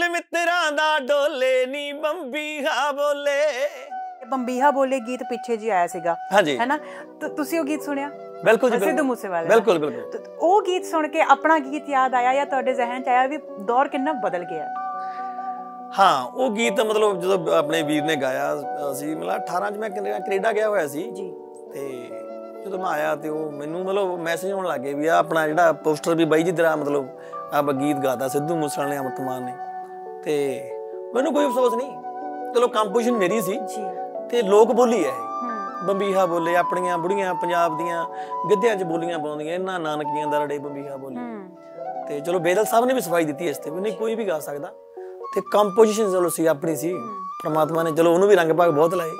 ਦਿਲ ਮਿੱਤਰਾਂ ਦਾ ਡੋਲੇ ਨੀ ਬੰਬੀਹਾ ਬੋਲੇ ਬੰਬੀਹਾ ਬੋਲੇ ਗੀਤ ਪਿੱਛੇ ਜੀ ਆਇਆ ਸੀਗਾ ਹੈਨਾ ਤੁਸੀਂ ਉਹ ਗੀਤ ਸੁਣਿਆ ਬਿਲਕੁਲ ਜੀ ਸਿੱਧੂ ਮੂਸੇਵਾਲਾ ਬਿਲਕੁਲ ਬਿਲਕੁਲ ਉਹ ਗੀਤ ਸੁਣ ਕੇ ਆਪਣਾ ਗੀਤ ਯਾਦ ਆਇਆ ਜਾਂ ਤੁਹਾਡੇ ਜ਼ਿਹਨ 'ਚ ਆਇਆ ਵੀ ਦੌਰ ਕਿੰਨਾ ਬਦਲ ਗਿਆ ਹਾਂ ਉਹ ਗੀਤ ਮਤਲਬ ਜਦੋਂ ਆਪਣੇ ਵੀਰ ਨੇ ਗਾਇਆ ਸੀ ਮਤਲਬ 18 'ਚ ਮੈਂ ਕੈਨੇਡਾ ਗਿਆ ਹੋਇਆ ਸੀ ਜੀ ਤੇ ਜਦੋਂ ਮੈਂ ਆਇਆ ਤੇ ਉਹ ਮੈਨੂੰ ਮਤਲਬ ਮੈਸੇਜ ਆਉਣ ਲੱਗੇ ਵੀ ਆ ਆਪਣਾ ਜਿਹੜਾ ਪੋਸਟਰ ਵੀ ਬਾਈ ਜੀ ਦਰਾ ਮਤਲਬ ਆ ਗੀਤ ਗਾਦਾ ਸਿੱਧੂ ਮੂਸੇਵਾਲਾ ਨੇ ਅਮਰਤਮਾਨ ਨੇ ਤੇ ਮੈਨੂੰ ਕੋਈ ਅਫਸੋਸ ਨਹੀਂ ਚਲੋ ਕੰਪੋਜੀਸ਼ਨ ਮੇਰੀ ਸੀ ਜੀ ਤੇ ਲੋਕ ਬੋਲੀ ਹੈ ਬੰਬੀਹਾ ਬੋਲੇ ਆਪਣੀਆਂ ਬੁੜੀਆਂ ਪੰਜਾਬ ਦੀਆਂ ਗਿੱਧਿਆਂ 'ਚ ਬੋਲੀਆਂ ਪਾਉਂਦੀਆਂ ਇਹਨਾਂ ਨਾਨਕੀਆਂ ਦਾ ਰੜੇ ਬੰਬੀਹਾ ਬੋਲੇ ਤੇ ਚਲੋ ਬੇਦਲ ਸਾਹਿਬ ਨੇ ਵੀ ਸਫਾਈ ਦਿੱਤੀ ਇਸ ਤੇ ਵੀ ਨਹੀਂ ਕੋਈ ਵੀ ਗਾ ਸਕਦਾ ਤੇ ਕੰਪੋਜੀਸ਼ਨ ਚਲੋ ਸੀ ਆਪਣੀ ਸੀ ਪ੍ਰਮਾਤਮਾ ਨੇ ਚਲੋ ਉਹਨੂੰ ਵੀ ਰੰਗ ਭਾਗ ਬਹੁਤ ਲਾਏ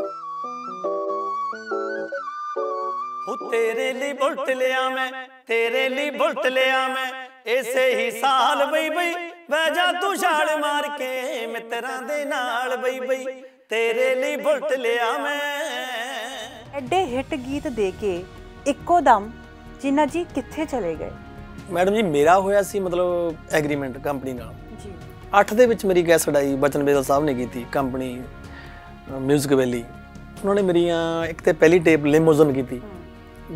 ਹੋ ਤੇਰੇ ਲਈ ਬੁਲਟ ਲਿਆ ਮੈਂ ਤੇਰੇ ਲਈ ਬੁਲਟ ਲਿਆ ਮੈਂ ਐਸੇ ਹੀ ਸਾਲ ਬਈ ਬਈ ਬਹਿ ਜਾ ਤੂੰ ਛਾਲ ਮਾਰ ਕੇ ਮਿੱਤਰਾਂ ਦੇ ਨਾਲ ਬਈ ਬਈ ਤੇਰੇ ਲਈ ਬੁਲਟ ਲਿਆ ਮੈਂ ਐਡੇ ਹਿੱਟ ਗੀਤ ਦੇ ਕੇ ਇੱਕੋ ਦਮ ਜਿੰਨਾ ਜੀ ਕਿੱਥੇ ਚਲੇ ਗਏ ਮੈਡਮ ਜੀ ਮੇਰਾ ਹੋਇਆ ਸੀ ਮਤਲਬ ਐਗਰੀਮੈਂਟ ਕੰਪਨੀ ਨਾਲ ਜੀ 8 ਦੇ ਵਿੱਚ ਮੇਰੀ ਗੈਸ ਅਡਾਈ ਬਚਨ ਬੇਦਲ ਸਾਹਿਬ ਨੇ ਕੀਤੀ ਕੰਪਨੀ ਮਿਊਜ਼ਿਕ ਵੈਲੀ ਉਹਨਾਂ ਨੇ ਮੇਰੀਆਂ ਇੱਕ ਤੇ ਪਹਿਲੀ ਟੇਪ ਲਿਮੋਜ਼ਨ ਕੀਤੀ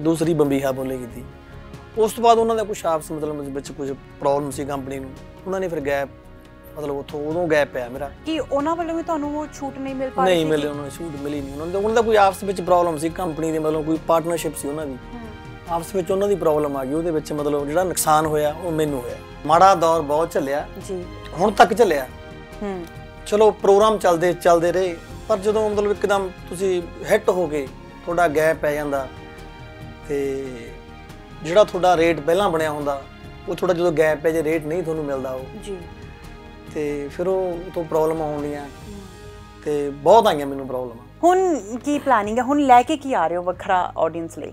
ਦੂਸਰੀ ਬੰਬੀਹਾ ਬੋਲੇ ਕੀਤੀ ਉਸ ਤੋਂ ਬਾਅਦ ਉਹਨਾਂ ਦਾ ਕੁਝ ਆਪਸ ਮਤਲਬ ਵਿੱਚ ਕੁਝ ਪ੍ਰੋਬਲਮ ਸੀ ਕੰਪਨੀ ਨੂੰ ਉਹਨਾਂ ਨੇ ਫਿਰ ਗੈਪ ਮਤਲਬ ਉਥੋਂ ਉਦੋਂ ਗੈਪ ਪਿਆ ਮੇਰਾ ਕਿ ਉਹਨਾਂ ਵੱਲੋਂ ਵੀ ਤੁਹਾਨੂੰ ਉਹ ਛੂਟ ਨਹੀਂ ਮਿਲ ਪਾਈ ਨਹੀਂ ਮਿਲੀ ਉਹਨਾਂ ਨੂੰ ਛੂਟ ਮਿਲੀ ਨਹੀਂ ਉਹਨਾਂ ਦਾ ਉਹਨਾਂ ਦਾ ਕੋਈ ਆਪਸ ਵਿੱਚ ਪ੍ਰੋਬਲਮ ਸੀ ਕੰਪਨੀ ਦੇ ਮਤਲਬ ਕੋਈ ਪਾਰਟਨਰਸ਼ਿਪ ਸੀ ਉਹਨਾਂ ਦੀ ਆਪਸ ਵਿੱਚ ਉਹਨਾਂ ਦੀ ਪ੍ਰੋਬਲਮ ਆ ਗਈ ਉਹਦੇ ਵਿੱਚ ਮਤਲਬ ਜਿਹੜਾ ਨੁਕਸਾਨ ਹੋਇਆ ਉਹ ਮੈਨੂੰ ਹੋਇਆ ਮਾੜਾ ਦੌਰ ਬਹੁਤ ਚੱਲਿਆ ਜੀ ਹੁਣ ਤੱਕ ਚੱਲਿਆ ਹੂੰ ਚਲੋ ਪ੍ਰੋਗਰਾਮ ਚੱਲਦੇ ਚੱਲਦੇ ਰਹੇ ਪਰ ਜਦੋਂ ਮਤਲਬ ਇੱਕਦਮ ਤੁਸੀਂ ਹਿੱਟ ਹੋ ਗਏ ਤੁਹਾਡਾ ਗੈਪ ਪੈ ਜਾਂਦਾ ਤੇ ਜਿਹੜਾ ਤੁਹਾਡਾ ਰੇਟ ਪਹਿਲਾਂ ਬਣਿਆ ਹੁੰਦਾ ਉਹ ਥੋੜਾ ਜਦੋਂ ਗੈਪ ਹੈ ਜੇ ਰੇਟ ਨਹੀਂ ਤੁਹਾਨੂੰ ਮਿਲਦਾ ਉਹ ਜੀ ਤੇ ਫਿਰ ਉਹ ਤੋਂ ਪ੍ਰੋਬਲਮ ਆਉਂਦੀਆਂ ਤੇ ਬਹੁਤ ਆਈਆਂ ਮੈਨੂੰ ਪ੍ਰੋਬਲਮਾਂ ਹੁਣ ਕੀ ਪਲਾਨਿੰਗ ਹੈ ਹੁਣ ਲੈ ਕੇ ਕੀ ਆ ਰਹੇ ਹੋ ਵੱਖਰਾ ਆਡੀਅנס ਲਈ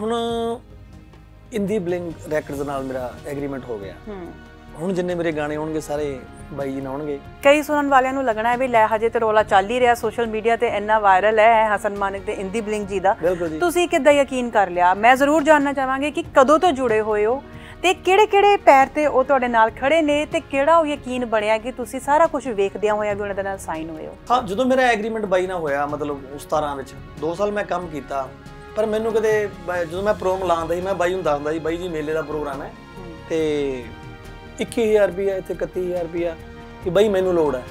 ਹੁਣ ਇੰਦੀ ਬਲਿੰਗ ਰੈਕਡਸ ਨਾਲ ਮੇਰਾ ਐਗਰੀਮੈਂਟ ਹੋ ਗਿਆ ਹੂੰ ਹੁਣ ਜਿੰਨੇ ਮੇਰੇ ਗਾਣੇ ਆਉਣਗੇ ਸਾਰੇ ਬਾਈ ਜੀ ਨਾਉਣਗੇ ਕਈ ਸੁਣਨ ਵਾਲਿਆਂ ਨੂੰ ਲੱਗਣਾ ਹੈ ਵੀ ਲੈ ਹਜੇ ਤੇ ਰੋਲਾ ਚੱਲ ਹੀ ਰਿਹਾ ਸੋਸ਼ਲ ਮੀਡੀਆ ਤੇ ਇੰਨਾ ਵਾਇਰਲ ਹੈ ਹਸਨ ਮਾਨਿਕ ਤੇ ਇੰਦੀ ਬਲਿੰਗ ਜੀ ਦਾ ਤੁਸੀਂ ਕਿੱਦਾਂ ਯਕੀਨ ਕਰ ਲਿਆ ਮੈਂ ਜ਼ਰੂਰ ਜਾਣਨਾ ਚਾਹਾਂਗੇ ਕਿ ਕਦੋਂ ਤੋਂ ਜੁੜੇ ਹੋਏ ਹੋ ਤੇ ਕਿਹੜੇ-ਕਿਹੜੇ ਪੈਰ ਤੇ ਉਹ ਤੁਹਾਡੇ ਨਾਲ ਖੜੇ ਨੇ ਤੇ ਕਿਹੜਾ ਉਹ ਯਕੀਨ ਬਣਿਆ ਕਿ ਤੁਸੀਂ ਸਾਰਾ ਕੁਝ ਵੇਖਦਿਆਂ ਹੋਇਆ ਵੀ ਉਹਨਾਂ ਦੇ ਨਾਲ ਸਾਈਨ ਹੋਏ ਹੋ ਹਾਂ ਜਦੋਂ ਮੇਰਾ ਐਗਰੀਮੈਂਟ ਬਾਈ ਨਾਲ ਹੋਇਆ ਮਤਲਬ ਉਸ ਤਰ੍ਹਾਂ ਵਿੱਚ 2 ਸਾਲ ਮੈਂ ਕੰਮ ਕੀਤਾ ਪਰ ਮੈਨੂੰ ਕਦੇ ਜਦੋਂ ਮੈਂ ਪ੍ਰੋਮ ਲਾਉਂਦਾ ਸੀ ਮੈਂ ਬਾਈ ਨੂੰ ਦੱਸਦਾ ਸੀ ਬਾਈ ਜੀ ਮੇਲੇ ਦਾ ਪ੍ਰੋਗਰਾਮ ਹੈ ਤੇ 21000 ਰੁਪਿਆ ਇੱਥੇ 31000 ਰੁਪਿਆ ਕਿ ਬਈ ਮੈਨੂੰ ਲੋੜ ਹੈ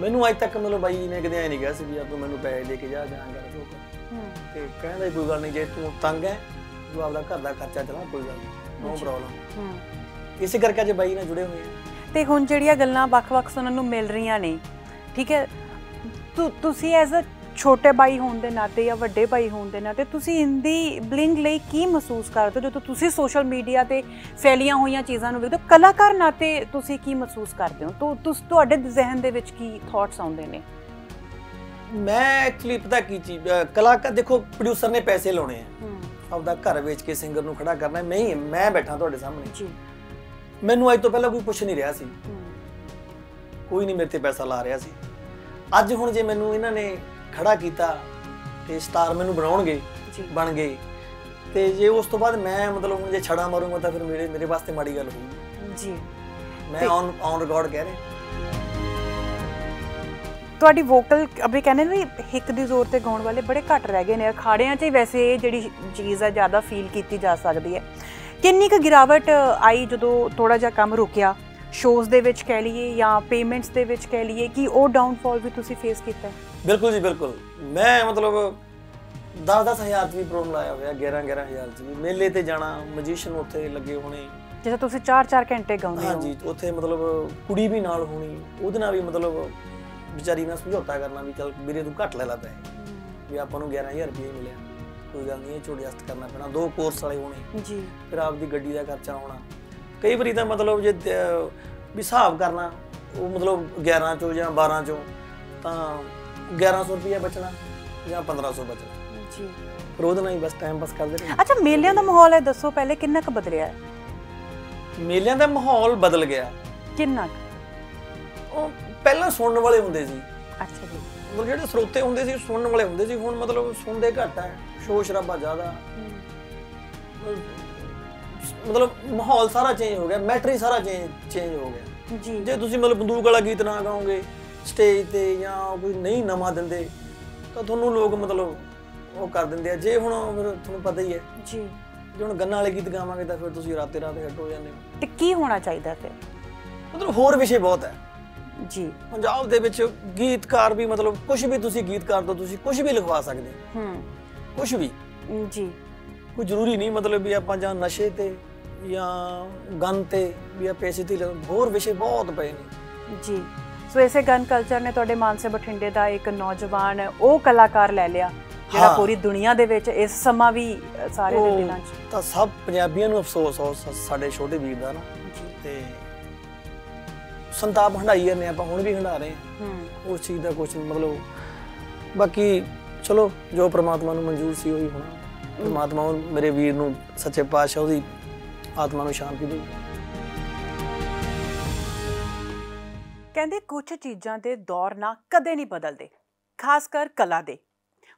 ਮੈਨੂੰ ਅੱਜ ਤੱਕ ਮਤਲਬ ਬਾਈ ਨੇ ਕਦੇ ਐ ਨਹੀਂ ਕਿਹਾ ਸੀ ਵੀ ਆਪ ਮੈਨੂੰ ਪੈਸੇ ਦੇ ਕੇ ਜਾ ਜਾਂ ਕਰ ਦੋ ਤੇ ਕਹਿੰਦਾ ਕੋਈ ਗੱਲ ਨਹੀਂ ਜੇ ਤੂੰ ਤੰਗ ਹੈ ਤੂੰ ਆਪਦਾ ਘਰ ਦਾ ਖਰਚਾ ਚਲਾ ਕੋਈ ਗੱਲ ਨਹੀਂ ਨੋ ਪ੍ਰੋਬਲਮ ਇਸੇ ਕਰਕੇ ਜੇ ਬਾਈ ਨਾਲ ਜੁੜੇ ਹੋਏ ਆ ਤੇ ਹੁਣ ਜਿਹੜੀਆਂ ਗੱਲਾਂ ਵੱਖ-ਵੱਖ ਸੁਣਨ ਨੂੰ ਮਿਲ ਰਹੀਆਂ ਨੇ ਠੀਕ ਹੈ ਤੁਸੀਂ ਐਜ਼ ਅ ਛੋਟੇ ਭਾਈ ਹੋਣ ਦੇ ਨਾਤੇ ਜਾਂ ਵੱਡੇ ਭਾਈ ਹੋਣ ਦੇ ਨਾਤੇ ਤੁਸੀਂ ਇੰਦੀ ਬਲਿੰਗ ਲਈ ਕੀ ਮਹਿਸੂਸ ਕਰਦੇ ਹੋ ਜਦੋਂ ਤੁਸੀਂ ਸੋਸ਼ਲ ਮੀਡੀਆ ਤੇ ਫੈਲੀਆਂ ਹੋਈਆਂ ਚੀਜ਼ਾਂ ਨੂੰ ਵੇਖਦੇ ਹੋ ਕਲਾਕਾਰ ਨਾਤੇ ਤੁਸੀਂ ਕੀ ਮਹਿਸੂਸ ਕਰਦੇ ਹੋ ਤੋ ਤੁਸ ਤੁਹਾਡੇ ਜ਼ਿਹਨ ਦੇ ਵਿੱਚ ਕੀ ਥਾਟਸ ਆਉਂਦੇ ਨੇ ਮੈਂ ਐਕਚੁਅਲੀ ਪਤਾ ਕੀ ਚੀਜ਼ ਕਲਾਕਾਰ ਦੇਖੋ ਪ੍ਰੋਡਿਊਸਰ ਨੇ ਪੈਸੇ ਲਾਉਣੇ ਆ ਆਪਦਾ ਘਰ ਵੇਚ ਕੇ ਸਿੰਗਰ ਨੂੰ ਖੜਾ ਕਰਨਾ ਨਹੀਂ ਮੈਂ ਬੈਠਾ ਤੁਹਾਡੇ ਸਾਹਮਣੇ ਜੀ ਮੈਨੂੰ ਅੱਜ ਤੋਂ ਪਹਿਲਾਂ ਕੋਈ ਪੁੱਛ ਨਹੀਂ ਰਿਹਾ ਸੀ ਕੋਈ ਨਹੀਂ ਮੇਰੇ ਤੇ ਪੈਸਾ ਲਾ ਰਿਹਾ ਸੀ ਅੱਜ ਹੁਣ ਜੇ ਮੈਨੂੰ ਇਹਨਾਂ ਨੇ ਖੜਾ ਕੀਤਾ ਤੇ ਸਟਾਰ ਮੈਨੂੰ ਬਣਾਉਣਗੇ ਬਣ ਗਏ ਤੇ ਜੇ ਉਸ ਤੋਂ ਬਾਅਦ ਮੈਂ ਮਤਲਬ ਜੇ ਛੜਾ ਮਾਰੂੰਗਾ ਤਾਂ ਫਿਰ ਮੇਰੇ ਮੇਰੇ ਵਾਸਤੇ ਮਾੜੀ ਗੱਲ ਹੋਊਗੀ ਜੀ ਮੈਂ ਔਨ ਔਨ ਰਿਕਾਰਡ ਕਹਿ ਰਿਹਾ ਤੁਹਾਡੀ ਵੋਕਲ ਅਭੀ ਕਹਿੰਦੇ ਨੇ ਹਿੱਕ ਦੀ ਜ਼ੋਰ ਤੇ ਗਾਉਣ ਵਾਲੇ ਬੜੇ ਘੱਟ ਰਹਿ ਗਏ ਨੇ ਅਖਾੜਿਆਂ 'ਚ ਹੀ ਵੈਸੇ ਇਹ ਜਿਹੜੀ ਚੀਜ਼ ਆ ਜ਼ਿਆਦਾ ਫੀਲ ਕੀਤੀ ਜਾ ਸਕਦੀ ਹੈ ਕਿੰਨੀ ਕੁ ਗਿਰਾਵਟ ਆਈ ਜਦੋਂ ਥੋੜਾ ਜਿਹਾ ਕੰਮ ਰੁਕਿਆ ਸ਼ੋਜ਼ ਦੇ ਵਿੱਚ ਕਹਿ ਲਈਏ ਜਾਂ ਪੇਮੈਂਟਸ ਦੇ ਵਿੱਚ ਕਹਿ ਲਈਏ ਕਿ ਉਹ ਡਾਊਨਫਾਲ ਵੀ ਤੁਸੀਂ ਫੇਸ ਕੀਤਾ ਹੈ ਬਿਲਕੁਲ ਜੀ ਬਿਲਕੁਲ ਮੈਂ ਮਤਲਬ 10-10000 ਵੀ ਪ੍ਰੋਗਰਾਮ ਲਾਇਆ ਹੋਇਆ 11-11000 ਜੀ ਮੇਲੇ ਤੇ ਜਾਣਾ ਮੈਜੀਸ਼ੀਅਨ ਉੱਥੇ ਲੱਗੇ ਹੋਣੇ ਜਿਵੇਂ ਤੁਸੀਂ 4-4 ਘੰਟੇ ਗਾਉਂਦੇ ਹੋ ਹਾਂਜੀ ਉੱਥੇ ਮਤਲਬ ਕੁੜੀ ਵੀ ਨਾਲ ਹੋਣੀ ਉਹਦੇ ਨਾਲ ਵੀ ਮਤਲਬ ਵਿਚਾਰੀ ਨਾਲ ਸਮਝੌਤਾ ਕਰਨਾ ਵੀ ਚਲ ਵੀਰੇ ਤੂੰ ਘੱਟ ਲੈ ਲਾ ਵੀ ਆਪਾਂ ਨੂੰ 11000 ਰੁਪਏ ਮਿਲਿਆ ਕੋਈ ਗੱਲ ਨਹੀਂ ਛੋੜੇ ਜਸਤ ਕਰਨਾ ਪੈਣਾ ਦੋ ਕੋਰਸ ਵਾਲੇ ਹੋਣੇ ਜੀ ਫਿਰ ਆਪਦੀ ਗੱਡੀ ਦਾ ਖਰਚਾ ਆਉਣਾ ਕਈ ਵਾਰੀ ਤਾਂ ਮਤਲਬ ਜੇ ਵੀ ਹਿਸਾਬ ਕਰਨਾ ਉਹ ਮਤਲਬ 11 ਚੋਂ ਜਾਂ 12 ਚੋਂ ਤਾਂ 1100 ਰੁਪਏ ਬਚਣਾ ਜਾਂ 1500 ਬਚਣਾ ਜੀ ਰੋਜ਼ ਨਾਲ ਹੀ ਬਸ ਟਾਈਮ ਪਾਸ ਕਰਦੇ ਰਹੇ ਅੱਛਾ ਮੇਲਿਆਂ ਦਾ ਮਾਹੌਲ ਹੈ ਦੱਸੋ ਪਹਿਲੇ ਕਿੰਨਾ ਕੁ ਬਦਲਿਆ ਹੈ ਮੇਲਿਆਂ ਦਾ ਮਾਹੌਲ ਬਦਲ ਗਿਆ ਕਿੰਨਾ ਕੁ ਉਹ ਪਹਿਲਾਂ ਸੁਣਨ ਵਾਲੇ ਹੁੰਦੇ ਸੀ ਅੱਛਾ ਜੀ ਮਤਲਬ ਜਿਹੜੇ ਸਰੋਤੇ ਹੁੰਦੇ ਸੀ ਸੁਣਨ ਵਾਲੇ ਹੁੰਦੇ ਸੀ ਹੁਣ ਮਤਲਬ ਸੁਣਦੇ ਘੱਟ ਹੈ ਸ਼ੋਰ ਸ਼ਰਾਬਾ ਜ਼ਿਆਦਾ ਮਤਲਬ ਮਾਹੌਲ ਸਾਰਾ ਚੇਂਜ ਹੋ ਗਿਆ ਮੈਟਰੀ ਸਾਰਾ ਚੇਂਜ ਚੇਂਜ ਹੋ ਗਿਆ ਜੀ ਜੇ ਤੁਸੀਂ ਮਤਲਬ ਬੰਦੂਕ ਵਾਲਾ ਗੀਤ ਨਾ ਗਾਓਗੇ ਸਟੇਜ ਤੇ ਜਾਂ ਕੋਈ ਨਹੀਂ ਨਵਾਂ ਦਿੰਦੇ ਤਾਂ ਤੁਹਾਨੂੰ ਲੋਕ ਮਤਲਬ ਉਹ ਕਰ ਦਿੰਦੇ ਆ ਜੇ ਹੁਣ ਫਿਰ ਤੁਹਾਨੂੰ ਪਤਾ ਹੀ ਹੈ ਜੀ ਜੇ ਹੁਣ ਗੰਨਾ ਵਾਲੇ ਗੀਤ ਗਾਵਾਂਗੇ ਤਾਂ ਫਿਰ ਤੁਸੀਂ ਰਾਤੇ ਰਾਤ ਹਟ ਹੋ ਜਾਂਦੇ ਹੋ ਤੇ ਕੀ ਹੋਣਾ ਚਾਹੀਦਾ ਫਿਰ ਮਤਲਬ ਹੋਰ ਵਿਸ਼ੇ ਬਹੁਤ ਹੈ ਜੀ ਪੰਜਾਬ ਦੇ ਵਿੱਚ ਗੀਤਕਾਰ ਵੀ ਮਤਲਬ ਕੁਝ ਵੀ ਤੁਸੀਂ ਗੀਤਕਾਰ ਤੋਂ ਤੁਸੀਂ ਕੁਝ ਵੀ ਲਿਖਵਾ ਸਕਦੇ ਹੂੰ ਕੁਝ ਵੀ ਜੀ ਕੋਈ ਜ਼ਰੂਰੀ ਨਹੀਂ ਮਤਲਬ ਵੀ ਆਪਾਂ ਜਾਂ ਨਸ਼ੇ ਤੇ ਜਾਂ ਗੰਨ ਤੇ ਵੀ ਆ ਪੈਸੇ ਤੇ ਹੋਰ ਵਿਸ਼ੇ ਬਹੁਤ ਪਏ ਨੇ ਜੀ ਸੋ ਇਸੇ ਗਨ ਕਲਚਰ ਨੇ ਤੁਹਾਡੇ ਮਾਨਸੇ ਬਠਿੰਡੇ ਦਾ ਇੱਕ ਨੌਜਵਾਨ ਉਹ ਕਲਾਕਾਰ ਲੈ ਲਿਆ ਜਿਹੜਾ ਪੂਰੀ ਦੁਨੀਆ ਦੇ ਵਿੱਚ ਇਸ ਸਮਾਂ ਵੀ ਸਾਰੇ ਦੇ ਦਿਲਾਂ 'ਚ ਤਾਂ ਸਭ ਪੰਜਾਬੀਆਂ ਨੂੰ ਅਫਸੋਸ ਹੋ ਸਾਡੇ ਛੋਟੇ ਵੀਰ ਦਾ ਨਾ ਤੇ ਸੰਤਾਪ ਹੰਡਾਈ ਜਾਂਦੇ ਆਪਾਂ ਹੁਣ ਵੀ ਹੰਡਾ ਰਹੇ ਹਾਂ ਉਸ ਚੀਜ਼ ਦਾ ਕੁਝ ਮਤਲਬ ਬਾਕੀ ਚਲੋ ਜੋ ਪ੍ਰਮਾਤਮਾ ਨੂੰ ਮਨਜ਼ੂਰ ਸੀ ਉਹੀ ਹੋਣਾ ਪ੍ਰਮਾਤਮਾ ਮੇਰੇ ਵੀਰ ਨੂੰ ਸੱਚੇ ਪਾਤਸ਼ਾਹ ਉਹਦੀ ਆਤਮਾ ਨੂੰ ਸ਼ਾਂਤੀ ਦੇ ਕਹਿੰਦੇ ਕੁਝ ਚੀਜ਼ਾਂ ਦੇ ਦੌਰ ਨਾ ਕਦੇ ਨਹੀਂ ਬਦਲਦੇ ਖਾਸ ਕਰ ਕਲਾ ਦੇ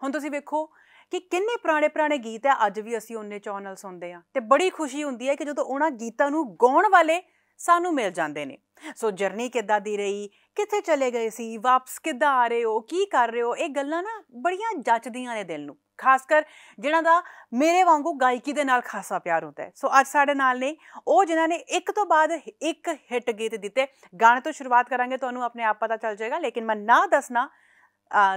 ਹੁਣ ਤੁਸੀਂ ਵੇਖੋ ਕਿ ਕਿੰਨੇ ਪੁਰਾਣੇ ਪੁਰਾਣੇ ਗੀਤ ਹੈ ਅੱਜ ਵੀ ਅਸੀਂ ਉਹਨੇ ਚਾਹ ਨਾਲ ਸੁਣਦੇ ਆ ਤੇ ਬੜੀ ਖੁਸ਼ੀ ਹੁੰਦੀ ਹੈ ਕਿ ਜਦੋਂ ਉਹਨਾਂ ਗੀਤਾਂ ਨੂੰ ਗਾਉਣ ਵਾਲੇ ਸਾਨੂੰ ਮਿਲ ਜਾਂਦੇ ਨੇ ਸੋ ਜਰਨੀ ਕਿੱਦਾਂ ਦੀ ਰਹੀ ਕਿੱਥੇ ਚਲੇ ਗਏ ਸੀ ਵਾਪਸ ਕਿੱਦਾਂ ਆ ਰਹੇ ਹੋ ਕੀ ਕਰ ਰਹੇ ਹੋ ਇਹ ਗੱਲਾਂ ਨਾ ਬੜੀਆਂ ਜੱਚਦੀਆਂ ਨੇ ਦਿਲ ਨੂੰ ਖਾਸ ਕਰ ਜਿਨ੍ਹਾਂ ਦਾ ਮੇਰੇ ਵਾਂਗੂ ਗਾਇਕੀ ਦੇ ਨਾਲ ਖਾਸਾ ਪਿਆਰ ਹੁੰਦਾ ਹੈ ਸੋ ਅੱਜ ਸਾਡੇ ਨਾਲ ਨੇ ਉਹ ਜਿਨ੍ਹਾਂ ਨੇ ਇੱਕ ਤੋਂ ਬਾਅਦ ਇੱਕ ਹਿੱਟ ਗੀਤ ਦਿੱਤੇ ਗਾਣੇ ਤੋਂ ਸ਼ੁਰੂਆਤ ਕਰਾਂਗੇ ਤੁਹਾਨੂੰ ਆਪਣੇ ਆਪ ਪਤਾ ਚੱਲ ਜਾਏਗਾ ਲੇਕਿਨ ਮੈਂ ਨਾ ਦੱਸਣਾ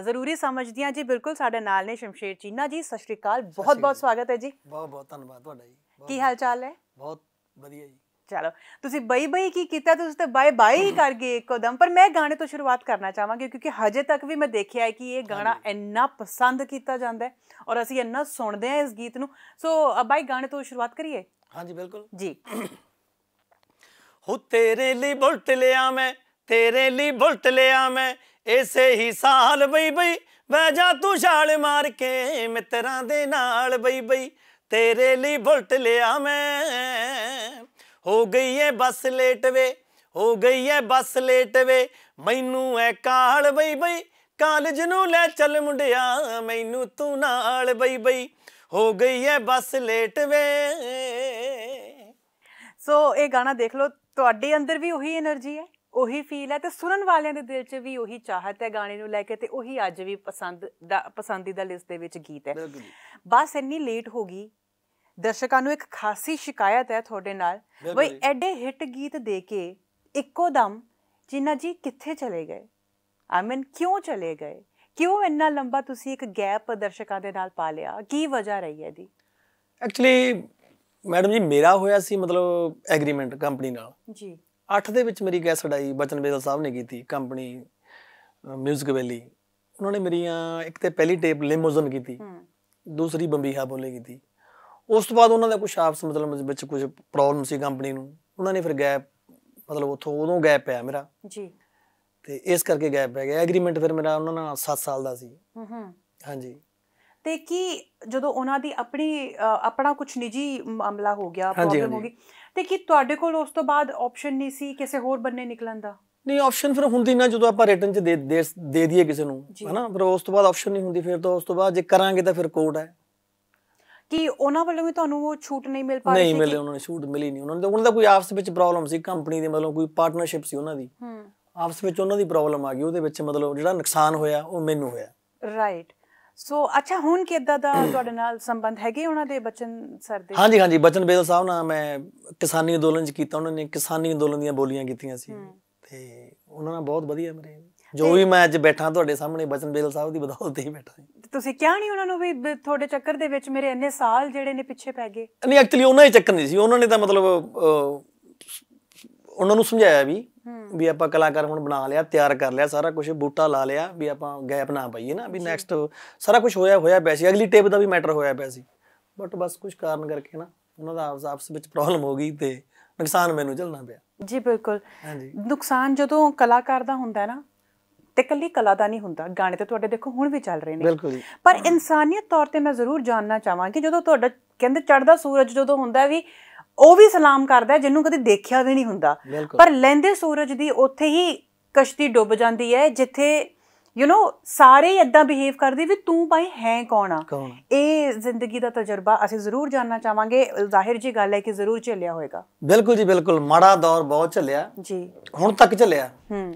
ਜ਼ਰੂਰੀ ਸਮਝਦੀ ਹਾਂ ਜੀ ਬਿਲਕੁਲ ਸਾਡੇ ਨਾਲ ਨੇ ਸ਼ਮਸ਼ੇਰ ਚੀਨਾ ਜੀ ਸਤਿ ਸ਼੍ਰੀ ਅਕਾਲ ਬਹੁਤ ਬਹੁਤ ਸਵਾਗਤ ਹੈ ਜੀ ਬਹੁਤ ਬਹੁਤ ਧੰਨਵਾਦ ਤੁਹਾਡਾ ਜੀ ਕੀ ਹਾਲ ਚਾਲ ਹੈ ਬਹੁਤ ਵਧੀਆ ਜੀ ਚਲੋ ਤੁਸੀਂ ਬਈ ਬਈ ਕੀ ਕੀਤਾ ਤੁਸੀਂ ਤੇ ਬਾਏ ਬਾਏ ਹੀ ਕਰ ਗਏ ਇੱਕੋਦਮ ਪਰ ਮੈਂ ਗਾਣੇ ਤੋਂ ਸ਼ੁਰੂਆਤ ਕਰਨਾ ਚਾਹਾਂਗੀ ਕਿਉਂਕਿ ਹਜੇ ਤੱਕ ਵੀ ਮੈਂ ਦੇਖਿਆ ਹੈ ਕਿ ਇਹ ਗਾਣਾ ਇੰਨਾ ਪਸੰਦ ਕੀਤਾ ਜਾਂਦਾ ਹੈ ਔਰ ਅਸੀਂ ਇੰਨਾ ਸੁਣਦੇ ਹਾਂ ਇਸ ਗੀਤ ਨੂੰ ਸੋ ਬਾਈ ਗਾਣੇ ਤੋਂ ਸ਼ੁਰੂਆਤ ਕਰੀਏ ਹਾਂਜੀ ਬਿਲਕੁਲ ਜੀ ਹੋ ਤੇਰੇ ਲਈ ਬੁਲਟ ਲਿਆ ਮੈਂ ਤੇਰੇ ਲਈ ਬੁਲਟ ਲਿਆ ਮੈਂ ਐਸੇ ਹੀ ਸਾਲ ਬਈ ਬਈ ਵਹਿ ਜਾ ਤੂੰ ਛਾਲ ਮਾਰ ਕੇ ਮਿੱਤਰਾਂ ਦੇ ਨਾਲ ਬਈ ਬਈ ਤੇਰੇ ਲਈ ਬੁਲਟ ਲਿਆ ਮੈਂ ਹੋ ਗਈ ਏ ਬੱਸ ਲੇਟ ਵੇ ਹੋ ਗਈ ਏ ਬੱਸ ਲੇਟ ਵੇ ਮੈਨੂੰ ਐ ਕਾਲ ਬਈ ਬਈ ਕਾਲਜ ਨੂੰ ਲੈ ਚੱਲ ਮੁੰਡਿਆ ਮੈਨੂੰ ਤੂੰ ਨਾਲ ਬਈ ਬਈ ਹੋ ਗਈ ਏ ਬੱਸ ਲੇਟ ਵੇ ਸੋ ਇਹ ਗਾਣਾ ਦੇਖ ਲਓ ਤੁਹਾਡੇ ਅੰਦਰ ਵੀ ਉਹੀ એનર્ਜੀ ਹੈ ਉਹੀ ਫੀਲ ਹੈ ਤੇ ਸੁਣਨ ਵਾਲਿਆਂ ਦੇ ਦਿਲ 'ਚ ਵੀ ਉਹੀ ਚਾਹਤ ਹੈ ਗਾਣੇ ਨੂੰ ਲੈ ਕੇ ਤੇ ਉਹੀ ਅੱਜ ਵੀ ਪਸੰਦ ਦਾ ਪਸੰਦੀਦਾ ਲਿਸਟ ਦੇ ਵਿੱਚ ਗੀਤ ਹੈ ਬਸ ਇੰਨੀ ਲੇਟ ਹੋ ਗਈ ਦਰਸ਼ਕਾਂ ਨੂੰ ਇੱਕ ਖਾਸੀ ਸ਼ਿਕਾਇਤ ਹੈ ਤੁਹਾਡੇ ਨਾਲ ਬਈ ਐਡੇ ਹਿੱਟ ਗੀਤ ਦੇ ਕੇ ਇੱਕੋ ਦਮ ਜਿੰਨਾ ਜੀ ਕਿੱਥੇ ਚਲੇ ਗਏ ਆਈ ਮੀਨ ਕਿਉਂ ਚਲੇ ਗਏ ਕਿਉਂ ਇੰਨਾ ਲੰਬਾ ਤੁਸੀਂ ਇੱਕ ਗੈਪ ਦਰਸ਼ਕਾਂ ਦੇ ਨਾਲ ਪਾ ਲਿਆ ਕੀ ਵਜ੍ਹਾ ਰਹੀ ਹੈ ਦੀ ਐਕਚੁਅਲੀ ਮੈਡਮ ਜੀ ਮੇਰਾ ਹੋਇਆ ਸੀ ਮਤਲਬ ਐਗਰੀਮੈਂਟ ਕੰਪਨੀ ਨਾਲ ਜੀ 8 ਦੇ ਵਿੱਚ ਮੇਰੀ ਗੈਸ ਅਡਾਈ ਬਚਨ ਬੇਦਲ ਸਾਹਿਬ ਨੇ ਕੀਤੀ ਕੰਪਨੀ ਮਿਊਜ਼ਿਕ ਵੈਲੀ ਉਹਨਾਂ ਨੇ ਮੇਰੀਆਂ ਇੱਕ ਤੇ ਪਹਿਲੀ ਟੇਪ ਲਿਮੋਜ਼ਨ ਕੀਤੀ ਦੂਸਰੀ ਬੰਬੀਹਾ ਬੋਲੇ ਕੀਤੀ ਉਸ ਤੋਂ ਬਾਅਦ ਉਹਨਾਂ ਦਾ ਕੁਝ ਆਪਸ ਮਤਲਬ ਵਿੱਚ ਕੁਝ ਪ੍ਰੋਬਲਮ ਸੀ ਕੰਪਨੀ ਨੂੰ ਉਹਨਾਂ ਨੇ ਫਿਰ ਗੈਪ ਮਤਲਬ ਉਥੋਂ ਉਦੋਂ ਗੈਪ ਪਿਆ ਮੇਰਾ ਜੀ ਤੇ ਇਸ ਕਰਕੇ ਗੈਪ ਪੈ ਗਿਆ ਐਗਰੀਮੈਂਟ ਫਿਰ ਮੇਰਾ ਉਹਨਾਂ ਨਾਲ 7 ਸਾਲ ਦਾ ਸੀ ਹੂੰ ਹੂੰ ਹਾਂਜੀ ਤੇ ਕੀ ਜਦੋਂ ਉਹਨਾਂ ਦੀ ਆਪਣੀ ਆਪਣਾ ਕੁਝ ਨਿੱਜੀ ਮਾਮਲਾ ਹੋ ਗਿਆ ਪ੍ਰੋਬਲਮ ਹੋ ਗਈ ਤੇ ਕੀ ਤੁਹਾਡੇ ਕੋਲ ਉਸ ਤੋਂ ਬਾਅਦ ਆਪਸ਼ਨ ਨਹੀਂ ਸੀ ਕਿਸੇ ਹੋਰ ਬੰਨੇ ਨਿਕਲਣ ਦਾ ਨਹੀਂ ਆਪਸ਼ਨ ਫਿਰ ਹੁੰਦੀ ਨਾ ਜਦੋਂ ਆਪਾਂ ਰਿਟਰਨ ਚ ਦੇ ਦੇ ਦਈਏ ਕਿਸੇ ਨੂੰ ਹਨਾ ਫਿਰ ਉਸ ਤੋਂ ਬਾਅਦ ਆਪਸ਼ਨ ਨਹੀਂ ਹੁੰਦੀ ਫਿਰ ਤਾਂ ਉਸ ਤੋਂ ਬਾਅਦ ਜੇ ਕਰਾਂਗੇ ਤਾਂ ਫਿਰ ਕੋਰਟ ਹੈ ਕਿ ਉਹਨਾਂ ਵੱਲੋਂ ਵੀ ਤੁਹਾਨੂੰ ਉਹ ਛੂਟ ਨਹੀਂ ਮਿਲ ਪਾ ਰਹੀ ਸੀ ਨਹੀਂ ਮਿਲੇ ਉਹਨਾਂ ਨੂੰ ਛੂਟ ਮਿਲੀ ਨਹੀਂ ਉਹਨਾਂ ਦਾ ਉਹਨਾਂ ਦਾ ਕੋਈ ਆਪਸ ਵਿੱਚ ਪ੍ਰੋਬਲਮ ਸੀ ਕੰਪਨੀ ਦੇ ਮਤਲਬ ਕੋਈ ਪਾਰਟਨਰਸ਼ਿਪ ਸੀ ਉਹਨਾਂ ਦੀ ਹੂੰ ਆਪਸ ਵਿੱਚ ਉਹਨਾਂ ਦੀ ਪ੍ਰੋਬਲਮ ਆ ਗਈ ਉਹਦੇ ਵਿੱਚ ਮਤਲਬ ਜਿਹੜਾ ਨੁਕਸਾਨ ਹੋਇਆ ਉਹ ਮੈਨੂੰ ਹੋਇਆ ਰਾਈਟ ਸੋ ਅੱਛਾ ਹੁਣ ਕਿੱਦਾਂ ਦਾ ਤੁਹਾਡੇ ਨਾਲ ਸੰਬੰਧ ਹੈਗੇ ਉਹਨਾਂ ਦੇ ਬਚਨ ਸਰ ਦੇ ਹਾਂਜੀ ਹਾਂਜੀ ਬਚਨ ਬੇਦਲ ਸਾਹਿਬ ਨਾਲ ਮੈਂ ਕਿਸਾਨੀ ਅੰਦੋਲਨ ਚ ਕੀਤਾ ਉਹਨਾਂ ਨੇ ਕਿਸਾਨੀ ਅੰਦੋਲਨ ਦੀਆਂ ਬੋਲੀਆਂ ਕੀਤੀਆਂ ਸੀ ਤੇ ਉਹਨਾਂ ਨਾਲ ਬਹੁਤ ਵਧੀਆ ਮੇਰੇ ਜੋ ਵੀ ਮੈਂ ਅੱਜ ਬੈਠਾ ਤੁਹਾਡੇ ਸਾਹਮਣੇ ਬਚਨ ਬੇਦਲ ਸਾਹਿਬ ਦੀ ਬਦੌਲਤ ਹੀ ਬੈਠਾ ਹਾਂ ਤੁਸੀਂ ਕਿਹਾ ਨਹੀਂ ਉਹਨਾਂ ਨੂੰ ਵੀ ਤੁਹਾਡੇ ਚੱਕਰ ਦੇ ਵਿੱਚ ਮੇਰੇ ਇੰਨੇ ਸਾਲ ਜਿਹੜੇ ਨੇ ਪਿੱਛੇ ਪੈ ਗਏ ਨਹੀਂ ਐਕਚੁਅਲੀ ਉਹਨਾਂ ਹੀ ਚੱਕਰ ਨਹੀਂ ਸੀ ਉਹਨਾਂ ਨੇ ਤਾਂ ਮਤਲਬ ਉਹਨਾਂ ਨੂੰ ਸਮਝਾਇਆ ਵੀ ਵੀ ਆਪਾਂ ਕਲਾਕਾਰ ਹੁਣ ਬਣਾ ਲਿਆ ਤਿਆਰ ਕਰ ਲਿਆ ਸਾਰਾ ਕੁਝ ਬੂਟਾ ਲਾ ਲਿਆ ਵੀ ਆਪਾਂ ਗੈਪ ਨਾ ਪਾਈਏ ਨਾ ਵੀ ਨੈਕਸਟ ਸਾਰਾ ਕੁਝ ਹੋਇਆ ਹੋਇਆ ਪਿਆ ਸੀ ਅਗਲੀ ਟੇਪ ਦਾ ਵੀ ਮੈਟਰ ਹੋਇਆ ਪਿਆ ਸੀ ਬਟ ਬਸ ਕੁਝ ਕਾਰਨ ਕਰਕੇ ਨਾ ਉਹਨਾਂ ਦਾ ਆਪਸ ਆਪਸ ਵਿੱਚ ਪ੍ਰੋਬਲਮ ਹੋ ਗਈ ਤੇ ਨੁਕਸਾਨ ਮੈਨੂੰ ਝਲਣਾ ਪਿਆ ਜੀ ਬਿਲਕੁਲ ਹਾਂਜੀ ਨੁਕਸਾਨ ਜਦੋਂ ਕਲਾਕਾਰ ਦਾ ਹੁੰਦਾ ਨਾ ਤੇ ਕੱਲੀ ਕਲਾ ਦਾ ਨਹੀਂ ਹੁੰਦਾ ਗਾਣੇ ਤੇ ਤੁਹਾਡੇ ਦੇਖੋ ਹੁਣ ਵੀ ਚੱਲ ਰਹੇ ਨੇ ਬਿਲਕੁਲ ਪਰ ਇਨਸਾਨੀਅਤ ਤੌਰ ਤੇ ਮੈਂ ਜ਼ਰੂਰ ਜਾਨਣਾ ਚਾਹਾਂਗੀ ਜਦੋਂ ਤੁਹਾਡਾ ਕਹਿੰਦੇ ਚੜਦਾ ਸੂਰਜ ਜਦੋਂ ਹੁੰਦਾ ਵੀ ਉਹ ਵੀ ਸਲਾਮ ਕਰਦਾ ਜਿਹਨੂੰ ਕਦੇ ਦੇਖਿਆ ਵੀ ਨਹੀਂ ਹੁੰਦਾ ਪਰ ਲੈਂਦੇ ਸੂਰਜ ਦੀ ਉੱਥੇ ਹੀ ਕਸ਼ਤੀ ਡੁੱਬ ਜਾਂਦੀ ਹੈ ਜਿੱਥੇ ਯੂ نو ਸਾਰੇ ਇਦਾਂ ਬਿਹੇਵ ਕਰਦੇ ਵੀ ਤੂੰ ਭਾਈ ਹੈ ਕੌਣ ਆ ਇਹ ਜ਼ਿੰਦਗੀ ਦਾ ਤਜਰਬਾ ਅਸੀਂ ਜ਼ਰੂਰ ਜਾਨਣਾ ਚਾਹਾਂਗੇ ਜ਼ਾਹਿਰ ਜੀ ਗੱਲ ਹੈ ਕਿ ਜ਼ਰੂਰ ਚੱਲਿਆ ਹੋਏਗਾ ਬਿਲਕੁਲ ਜੀ ਬਿਲਕੁਲ ਮਾੜਾ ਦੌਰ ਬਹੁਤ ਚੱਲਿਆ ਜੀ ਹੁਣ ਤੱਕ ਚੱਲਿਆ ਹੂੰ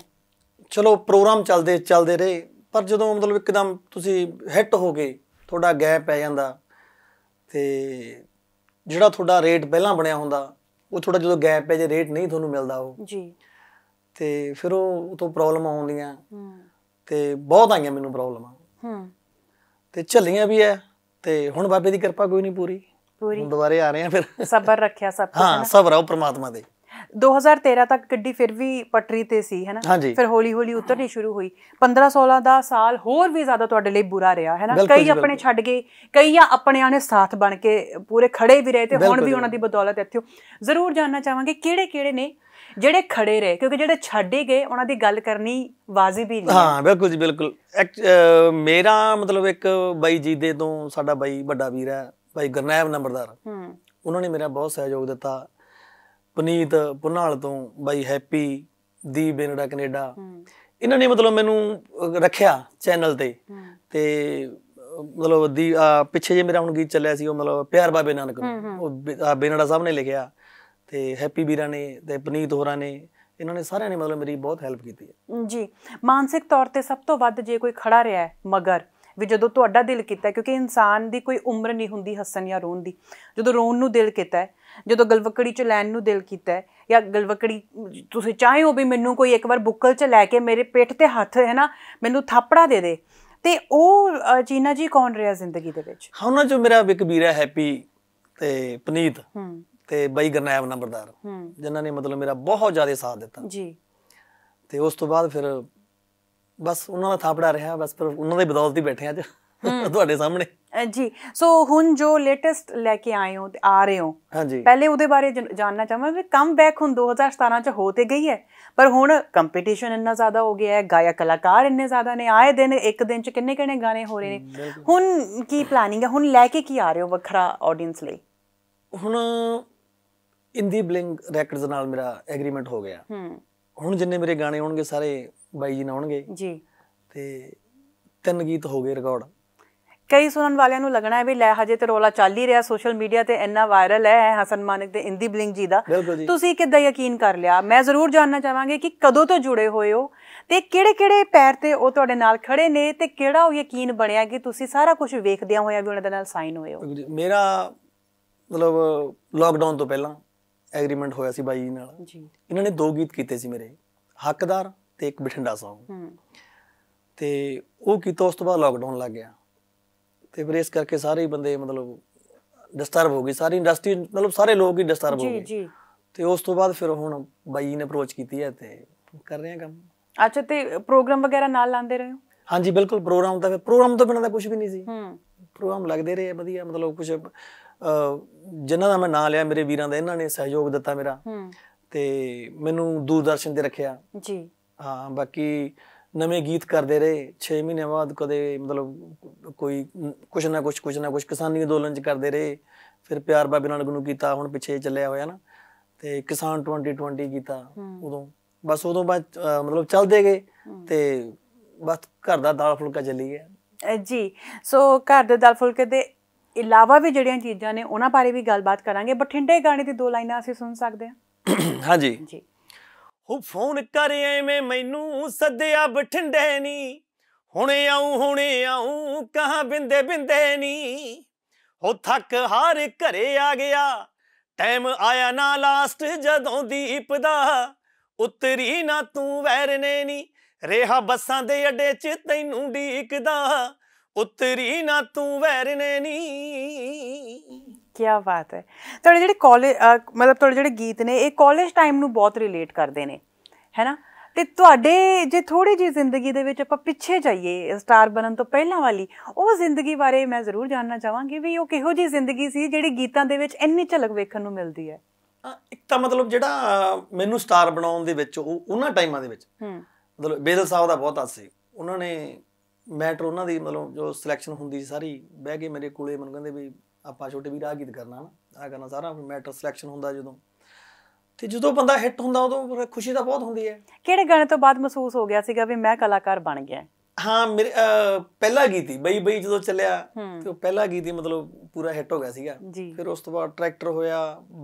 ਚਲੋ ਪ੍ਰੋਗਰਾਮ ਚੱਲਦੇ ਚੱਲਦੇ ਰਹੇ ਪਰ ਜਦੋਂ ਮਤਲਬ ਇੱਕਦਮ ਤੁਸੀਂ ਹਿੱਟ ਹੋ ਗਏ ਤੁਹਾਡਾ ਗੈਪ ਪੈ ਜਾਂਦਾ ਤੇ ਜਿਹੜਾ ਤੁਹਾਡਾ ਰੇਟ ਪਹਿਲਾਂ ਬਣਿਆ ਹੁੰਦਾ ਉਹ ਥੋੜਾ ਜਦੋਂ ਗੈਪ ਪੈ ਜੇ ਰੇਟ ਨਹੀਂ ਤੁਹਾਨੂੰ ਮਿਲਦਾ ਉਹ ਜੀ ਤੇ ਫਿਰ ਉਹ ਤੋਂ ਪ੍ਰੋਬਲਮ ਆਉਂਦੀਆਂ ਤੇ ਬਹੁਤ ਆਈਆਂ ਮੈਨੂੰ ਪ੍ਰੋਬਲਮਾਂ ਹੂੰ ਤੇ ਝੱਲੀਆਂ ਵੀ ਐ ਤੇ ਹੁਣ ਬਾਬੇ ਦੀ ਕਿਰਪਾ ਕੋਈ ਨਹੀਂ ਪੂਰੀ ਪੂਰੀ ਦੁਬਾਰੇ ਆ ਰਹੇ ਆ ਫਿਰ ਸਬਰ ਰੱਖਿਆ ਸਭ ਕੁਝ ਹਾਂ ਸਬਰ ਆ ਉਹ ਪ੍ਰਮਾਤਮਾ ਦੇ 2013 ਤੱਕ ਗੱਡੀ ਫਿਰ ਵੀ ਪਟਰੀ ਤੇ ਸੀ ਹੈਨਾ ਫਿਰ ਹੌਲੀ ਹੌਲੀ ਉਤਰਨੀ ਸ਼ੁਰੂ ਹੋਈ 15 16 ਦਾ ਸਾਲ ਹੋਰ ਵੀ ਜ਼ਿਆਦਾ ਤੁਹਾਡੇ ਲਈ ਬੁਰਾ ਰਿਹਾ ਹੈਨਾ ਕਈ ਆਪਣੇ ਛੱਡ ਗਏ ਕਈ ਆਪਣਿਆਂ ਨੇ ਸਾਥ ਬਣ ਕੇ ਪੂਰੇ ਖੜੇ ਵੀ ਰਹੇ ਤੇ ਹੁਣ ਵੀ ਉਹਨਾਂ ਦੀ ਬਦੌਲਤ ਇੱਥੇ ਜ਼ਰੂਰ ਜਾਨਣਾ ਚਾਹਾਂਗੇ ਕਿਹੜੇ ਕਿਹੜੇ ਨੇ ਜਿਹੜੇ ਖੜੇ ਰਹੇ ਕਿਉਂਕਿ ਜਿਹੜੇ ਛੱਡੇ ਗਏ ਉਹਨਾਂ ਦੀ ਗੱਲ ਕਰਨੀ ਵਾਜੀ ਵੀ ਨਹੀਂ ਹਾਂ ਬਿਲਕੁਲ ਜੀ ਬਿਲਕੁਲ ਮੇਰਾ ਮਤਲਬ ਇੱਕ ਬਾਈ ਜੀ ਦੇ ਤੋਂ ਸਾਡਾ ਬਾਈ ਵੱਡਾ ਵੀਰ ਹੈ ਬਾਈ ਗਰਨੈਬ ਨੰਬਰਦਾਰ ਹੂੰ ਉਹਨਾਂ ਨੇ ਮੇਰਾ ਬਹੁਤ ਸਹਿਯੋਗ ਦਿੱਤਾ ਪਨੀਤ ਪੁਨਾਲ ਤੋਂ ਬਾਈ ਹੈਪੀ ਦੀ ਬੇਨੜਾ ਕੈਨੇਡਾ ਇਹਨਾਂ ਨੇ ਮਤਲਬ ਮੈਨੂੰ ਰੱਖਿਆ ਚੈਨਲ ਤੇ ਤੇ ਮਤਲਬ ਦੀ ਪਿੱਛੇ ਜੇ ਮੇਰਾ ਹੁਣ ਗੀਤ ਚੱਲਿਆ ਸੀ ਉਹ ਮਤਲਬ ਪਿਆਰ ਬਾਬੇ ਨਾਨਕ ਉਹ ਬੇਨੜਾ ਸਾਹਿਬ ਨੇ ਲਿਖਿਆ ਤੇ ਹੈਪੀ ਵੀਰਾਂ ਨੇ ਤੇ ਪਨੀਤ ਹੋਰਾਂ ਨੇ ਇਹਨਾਂ ਨੇ ਸਾਰਿਆਂ ਨੇ ਮਤਲਬ ਮੇਰੀ ਬਹੁਤ ਹੈਲਪ ਕੀਤੀ ਹੈ ਜੀ ਮਾਨਸਿਕ ਤੌਰ ਤੇ ਸਭ ਤੋਂ ਵੱਧ ਜੇ ਕੋਈ ਖੜਾ ਰਿਹਾ ਹੈ ਮਗਰ ਵੀ ਜਦੋਂ ਤੁਹਾਡਾ ਦਿਲ ਕੀਤਾ ਕਿਉਂਕਿ ਇਨਸਾਨ ਦੀ ਕੋਈ ਉਮਰ ਨਹੀਂ ਹੁੰਦੀ ਹੱਸਣ ਜਾਂ ਰੋਣ ਦੀ ਜਦੋਂ ਰੋਣ ਨੂੰ ਦਿਲ ਕੀਤਾ ਹੈ ਜਦੋਂ ਗਲਵਕੜੀ ਚ ਲੈਣ ਨੂੰ ਦਿਲ ਕੀਤਾ ਜਾਂ ਗਲਵਕੜੀ ਤੁਸੀਂ ਚਾਹੋ ਵੀ ਮੈਨੂੰ ਕੋਈ ਇੱਕ ਵਾਰ ਬੁੱਕਲ ਚ ਲੈ ਕੇ ਮੇਰੇ ਪੇਟ ਤੇ ਹੱਥ ਹੈ ਨਾ ਮੈਨੂੰ ਥਾਪੜਾ ਦੇ ਦੇ ਤੇ ਉਹ ਜੀਨਾ ਜੀ ਕੌਣ ਰਿਹਾ ਜ਼ਿੰਦਗੀ ਦੇ ਵਿੱਚ ਹਾਂ ਉਹਨਾਂ ਚੋਂ ਮੇਰਾ ਇੱਕ ਵੀਰਾ ਹੈਪੀ ਤੇ ਪਨੀਤ ਹੂੰ ਤੇ ਬਾਈ ਗਰਨੈਬ ਨੰਬਰਦਾਰ ਹੂੰ ਜਿਨ੍ਹਾਂ ਨੇ ਮਤਲਬ ਮੇਰਾ ਬਹੁਤ ਜ਼ਿਆਦਾ ਸਾਥ ਦਿੱਤਾ ਜੀ ਤੇ ਉਸ ਤੋਂ ਬਾਅਦ ਫਿਰ ਬਸ ਉਹਨਾਂ ਦਾ ਥਾਪੜਾ ਰਿਹਾ ਬਸ ਪਰ ਉਹਨਾਂ ਦੇ ਬਦੌਲਤ ਹੀ ਬੈਠੇ ਅੱਜ ਤੁਹਾਡੇ ਸਾਹਮਣੇ ਜੀ ਸੋ ਹੁਣ ਜੋ ਲੇਟੈਸਟ ਲੈ ਕੇ ਆਏ ਹੋ ਆ ਰਹੇ ਹੋ ਹਾਂਜੀ ਪਹਿਲੇ ਉਹਦੇ ਬਾਰੇ ਜਾਨਣਾ ਚਾਹਾਂਗੇ ਕਮ ਬੈਕ ਹੁਣ 2017 ਚ ਹੋ ਤੇ ਗਈ ਹੈ ਪਰ ਹੁਣ ਕੰਪੀਟੀਸ਼ਨ ਇੰਨਾ ਜ਼ਿਆਦਾ ਹੋ ਗਿਆ ਹੈ ਗਾਇਕ ਕਲਾਕਾਰ ਇੰਨੇ ਜ਼ਿਆਦਾ ਨੇ ਆਏ ਦਿਨ ਇੱਕ ਦਿਨ ਚ ਕਿੰਨੇ ਕਿੰਨੇ ਗਾਣੇ ਹੋ ਰਹੇ ਨੇ ਹੁਣ ਕੀ ਪਲਾਨਿੰਗ ਹੈ ਹੁਣ ਲੈ ਕੇ ਕੀ ਆ ਰਹੇ ਹੋ ਵੱਖਰਾ ਆਡੀਅנס ਲਈ ਹੁਣ ਇੰਦੀ ਬਲਿੰਗ ਰੈਕਡਸ ਨਾਲ ਮੇਰਾ ਐਗਰੀਮੈਂਟ ਹੋ ਗਿਆ ਹੂੰ ਹੁਣ ਜਿੰਨੇ ਮੇਰੇ ਗਾਣੇ ਹੋਣਗੇ ਸਾਰੇ ਬਾਈ ਜੀ ਨਾਲ ਹੋਣਗੇ ਜੀ ਤੇ ਤਿੰਨ ਗੀਤ ਹੋ ਗਏ ਰਿਕਾਰਡ ਕਈ ਸੁਣਨ ਵਾਲਿਆਂ ਨੂੰ ਲੱਗਣਾ ਹੈ ਵੀ ਲੈ ਹਜੇ ਤੇ ਰੋਲਾ ਚੱਲ ਹੀ ਰਿਹਾ ਸੋਸ਼ਲ ਮੀਡੀਆ ਤੇ ਇੰਨਾ ਵਾਇਰਲ ਹੈ ਹਸਨ ਮਾਨਕ ਤੇ ਇੰਦੀ ਬਲਿੰਗ ਜੀ ਦਾ ਤੁਸੀਂ ਕਿੱਦਾਂ ਯਕੀਨ ਕਰ ਲਿਆ ਮੈਂ ਜ਼ਰੂਰ ਜਾਨਣਾ ਚਾਹਾਂਗੇ ਕਿ ਕਦੋਂ ਤੋਂ ਜੁੜੇ ਹੋਏ ਹੋ ਤੇ ਕਿਹੜੇ-ਕਿਹੜੇ ਪੈਰ ਤੇ ਉਹ ਤੁਹਾਡੇ ਨਾਲ ਖੜੇ ਨੇ ਤੇ ਕਿਹੜਾ ਉਹ ਯਕੀਨ ਬਣਿਆ ਕਿ ਤੁਸੀਂ ਸਾਰਾ ਕੁਝ ਵੇਖਦਿਆਂ ਹੋਇਆ ਵੀ ਉਹਨਾਂ ਦੇ ਨਾਲ ਸਾਈਨ ਹੋਏ ਹੋ ਮੇਰਾ ਮਤਲਬ ਲਾਕਡਾਊਨ ਤੋਂ ਪਹਿਲਾਂ ਐਗਰੀਮੈਂਟ ਹੋਇਆ ਸੀ ਬਾਈ ਨਾਲ ਜੀ ਇਹਨਾਂ ਨੇ ਦੋ ਗੀਤ ਕੀਤੇ ਸੀ ਮੇਰੇ ਹੱਕਦਾਰ ਤੇ ਇੱਕ ਬਠਿੰਡਾ ਸੌਂਗ ਹੂੰ ਤੇ ਉਹ ਕੀਤਾ ਉਸ ਤੋਂ ਬਾਅਦ ਲਾਕਡਾਊਨ ਲੱਗ ਗਿਆ ਤੇ ਫਿਰ ਇਸ ਕਰਕੇ ਸਾਰੇ ਹੀ ਬੰਦੇ ਮਤਲਬ ਡਿਸਟਰਬ ਹੋ ਗਈ ਸਾਰੀ ਇੰਡਸਟਰੀ ਮਤਲਬ ਸਾਰੇ ਲੋਕ ਹੀ ਡਿਸਟਰਬ ਹੋ ਗਏ ਜੀ ਜੀ ਤੇ ਉਸ ਤੋਂ ਬਾਅਦ ਫਿਰ ਹੁਣ ਬਾਈ ਨੇ ਅਪਰੋਚ ਕੀਤੀ ਹੈ ਤੇ ਕਰ ਰਹੇ ਆ ਕੰਮ ਅੱਛਾ ਤੇ ਪ੍ਰੋਗਰਾਮ ਵਗੈਰਾ ਨਾਲ ਲਾਂਦੇ ਰਹੇ ਹੋ ਹਾਂਜੀ ਬਿਲਕੁਲ ਪ੍ਰੋਗਰਾਮ ਤਾਂ ਫਿਰ ਪ੍ਰੋਗਰਾਮ ਤੋਂ ਬਿਨਾਂ ਤਾਂ ਕੁਝ ਵੀ ਨਹੀਂ ਸੀ ਹੂੰ ਪ੍ਰੋਗਰਾਮ ਲੱਗਦੇ ਰਹੇ ਵਧੀਆ ਮਤਲਬ ਕੁਝ ਜਿਨ੍ਹਾਂ ਦਾ ਮੈਂ ਨਾਂ ਲਿਆ ਮੇਰੇ ਵੀਰਾਂ ਦਾ ਇਹਨਾਂ ਨੇ ਸਹਿਯੋਗ ਦਿੱਤਾ ਮੇਰਾ ਹੂੰ ਤੇ ਮੈਨੂੰ ਦੂਰਦਰਸ਼ਨ ਤੇ ਰੱਖਿਆ ਜੀ ਹਾਂ ਬਾਕੀ ਨਵੇਂ ਗੀਤ ਕਰਦੇ ਰਹੇ 6 ਮਹੀਨੇ ਬਾਅਦ ਕਦੇ ਮਤਲਬ ਕੋਈ ਕੁਛ ਨਾ ਕੁਛ ਕੁਛ ਨਾ ਕੁਛ ਕਿਸਾਨੀ ਅੰਦੋਲਨ ਚ ਕਰਦੇ ਰਹੇ ਫਿਰ ਪਿਆਰ ਬਾਬੇ ਨਾਲ ਗਨੂ ਕੀਤਾ ਹੁਣ ਪਿੱਛੇ ਚੱਲਿਆ ਹੋਇਆ ਨਾ ਤੇ ਕਿਸਾਨ 2020 ਕੀਤਾ ਉਦੋਂ ਬਸ ਉਦੋਂ ਬਾਅਦ ਮਤਲਬ ਚੱਲਦੇ ਗਏ ਤੇ ਬਸ ਘਰ ਦਾ ਦਾਲ ਫੁਲਕਾ ਚੱਲੀ ਗਿਆ ਜੀ ਸੋ ਘਰ ਦੇ ਦਾਲ ਫੁਲਕੇ ਦੇ ਇਲਾਵਾ ਵੀ ਜਿਹੜੀਆਂ ਚੀਜ਼ਾਂ ਨੇ ਉਹਨਾਂ ਬਾਰੇ ਵੀ ਗੱਲਬਾਤ ਕਰਾਂਗੇ ਬਠਿੰਡੇ ਗਾਣੇ ਦੀ ਦੋ ਲਾਈਨਾਂ ਅਸੀਂ ਸੁਣ ਸਕਦੇ ਹਾਂ ਹਾਂਜੀ ਜੀ ਹੋ ਫੋਨ ਕਰ ਐਵੇਂ ਮੈਨੂੰ ਸੱਦਿਆ ਬਠਿੰਡੇ ਨੀ ਹੁਣੇ ਆਉ ਹੁਣੇ ਆਉ ਕਹਾ ਬਿੰਦੇ ਬਿੰਦੇ ਨੀ ਹੋ ਥੱਕ ਹਾਰ ਘਰੇ ਆ ਗਿਆ ਟਾਈਮ ਆਇਆ ਨਾ ਲਾਸਟ ਜਦੋਂ ਦੀਪ ਦਾ ਉਤਰੀ ਨਾ ਤੂੰ ਵੈਰ ਨੇ ਨੀ ਰੇਹਾ ਬੱਸਾਂ ਦੇ ਅੱਡੇ 'ਚ ਤੈਨੂੰ ਡੀਕਦਾ ਉਤਰੀ ਨਾ ਤੂੰ ਵੈਰ ਨੇ ਨੀ ਕੀ ਬਾਤ ਹੈ ਤੁਹਾਡੇ ਜਿਹੜੇ ਕਾਲਜ ਮਤਲਬ ਤੁਹਾਡੇ ਜਿਹੜੇ ਗੀਤ ਨੇ ਇਹ ਕਾਲਜ ਟਾਈਮ ਨੂੰ ਬਹੁਤ ਰਿਲੇਟ ਕਰਦੇ ਨੇ ਹੈਨਾ ਤੇ ਤੁਹਾਡੇ ਜੇ ਥੋੜੀ ਜੀ ਜ਼ਿੰਦਗੀ ਦੇ ਵਿੱਚ ਆਪਾਂ ਪਿੱਛੇ ਜਾਈਏ ਸਟਾਰ ਬਣਨ ਤੋਂ ਪਹਿਲਾਂ ਵਾਲੀ ਉਹ ਜ਼ਿੰਦਗੀ ਬਾਰੇ ਮੈਂ ਜ਼ਰੂਰ ਜਾਨਣਾ ਚਾਹਾਂਗੀ ਵੀ ਉਹ ਕਿਹੋ ਜੀ ਜ਼ਿੰਦਗੀ ਸੀ ਜਿਹੜੀ ਗੀਤਾਂ ਦੇ ਵਿੱਚ ਇੰਨੀ ਝਲਕ ਵੇਖਣ ਨੂੰ ਮਿਲਦੀ ਹੈ ਇੱਕ ਤਾਂ ਮਤਲਬ ਜਿਹੜਾ ਮੈਨੂੰ ਸਟਾਰ ਬਣਾਉਣ ਦੇ ਵਿੱਚ ਉਹ ਉਹਨਾਂ ਟਾਈਮਾਂ ਦੇ ਵਿੱਚ ਮਤਲਬ ਬੇਦਲ ਸਾਹਿਬ ਦਾ ਬਹੁਤ ਹੱਥ ਸੀ ਉਹਨਾਂ ਨੇ ਮੈਟਰ ਉਹਨਾਂ ਦੀ ਮਤਲਬ ਜੋ ਸਿਲੈਕਸ਼ਨ ਹੁੰਦੀ ਸੀ ਸਾਰੀ ਬਹਿ ਕੇ ਮੇਰੇ ਕੋਲੇ ਮਨ ਕਹਿੰਦੇ ਵੀ ਆਪਾਂ ਛੋਟੇ ਵੀਰ ਆ ਗੀਤ ਕਰਨਾ ਨਾ ਆ ਕਰਨਾ ਸਾਰਾ ਮੈਟਰ ਸਿਲੈਕਸ਼ਨ ਹੁੰਦਾ ਜਦੋਂ ਤੇ ਜਦੋਂ ਬੰਦਾ ਹਿੱਟ ਹੁੰਦਾ ਉਦੋਂ ਖੁਸ਼ੀ ਤਾਂ ਬਹੁਤ ਹੁੰਦੀ ਹੈ ਕਿਹੜੇ ਗਾਣੇ ਤੋਂ ਬਾਅਦ ਮਹਿਸੂਸ ਹੋ ਗਿਆ ਸੀਗਾ ਵੀ ਮੈਂ ਕਲਾਕਾਰ ਬਣ ਗਿਆ ਹਾਂ ਮੇਰੇ ਪਹਿਲਾ ਗੀਤ ਹੀ ਬਈ ਬਈ ਜਦੋਂ ਚੱਲਿਆ ਤੇ ਉਹ ਪਹਿਲਾ ਗੀਤ ਹੀ ਮਤਲਬ ਪੂਰਾ ਹਿੱਟ ਹੋ ਗਿਆ ਸੀਗਾ ਫਿਰ ਉਸ ਤੋਂ ਬਾਅਦ ਟਰੈਕਟਰ ਹੋਇਆ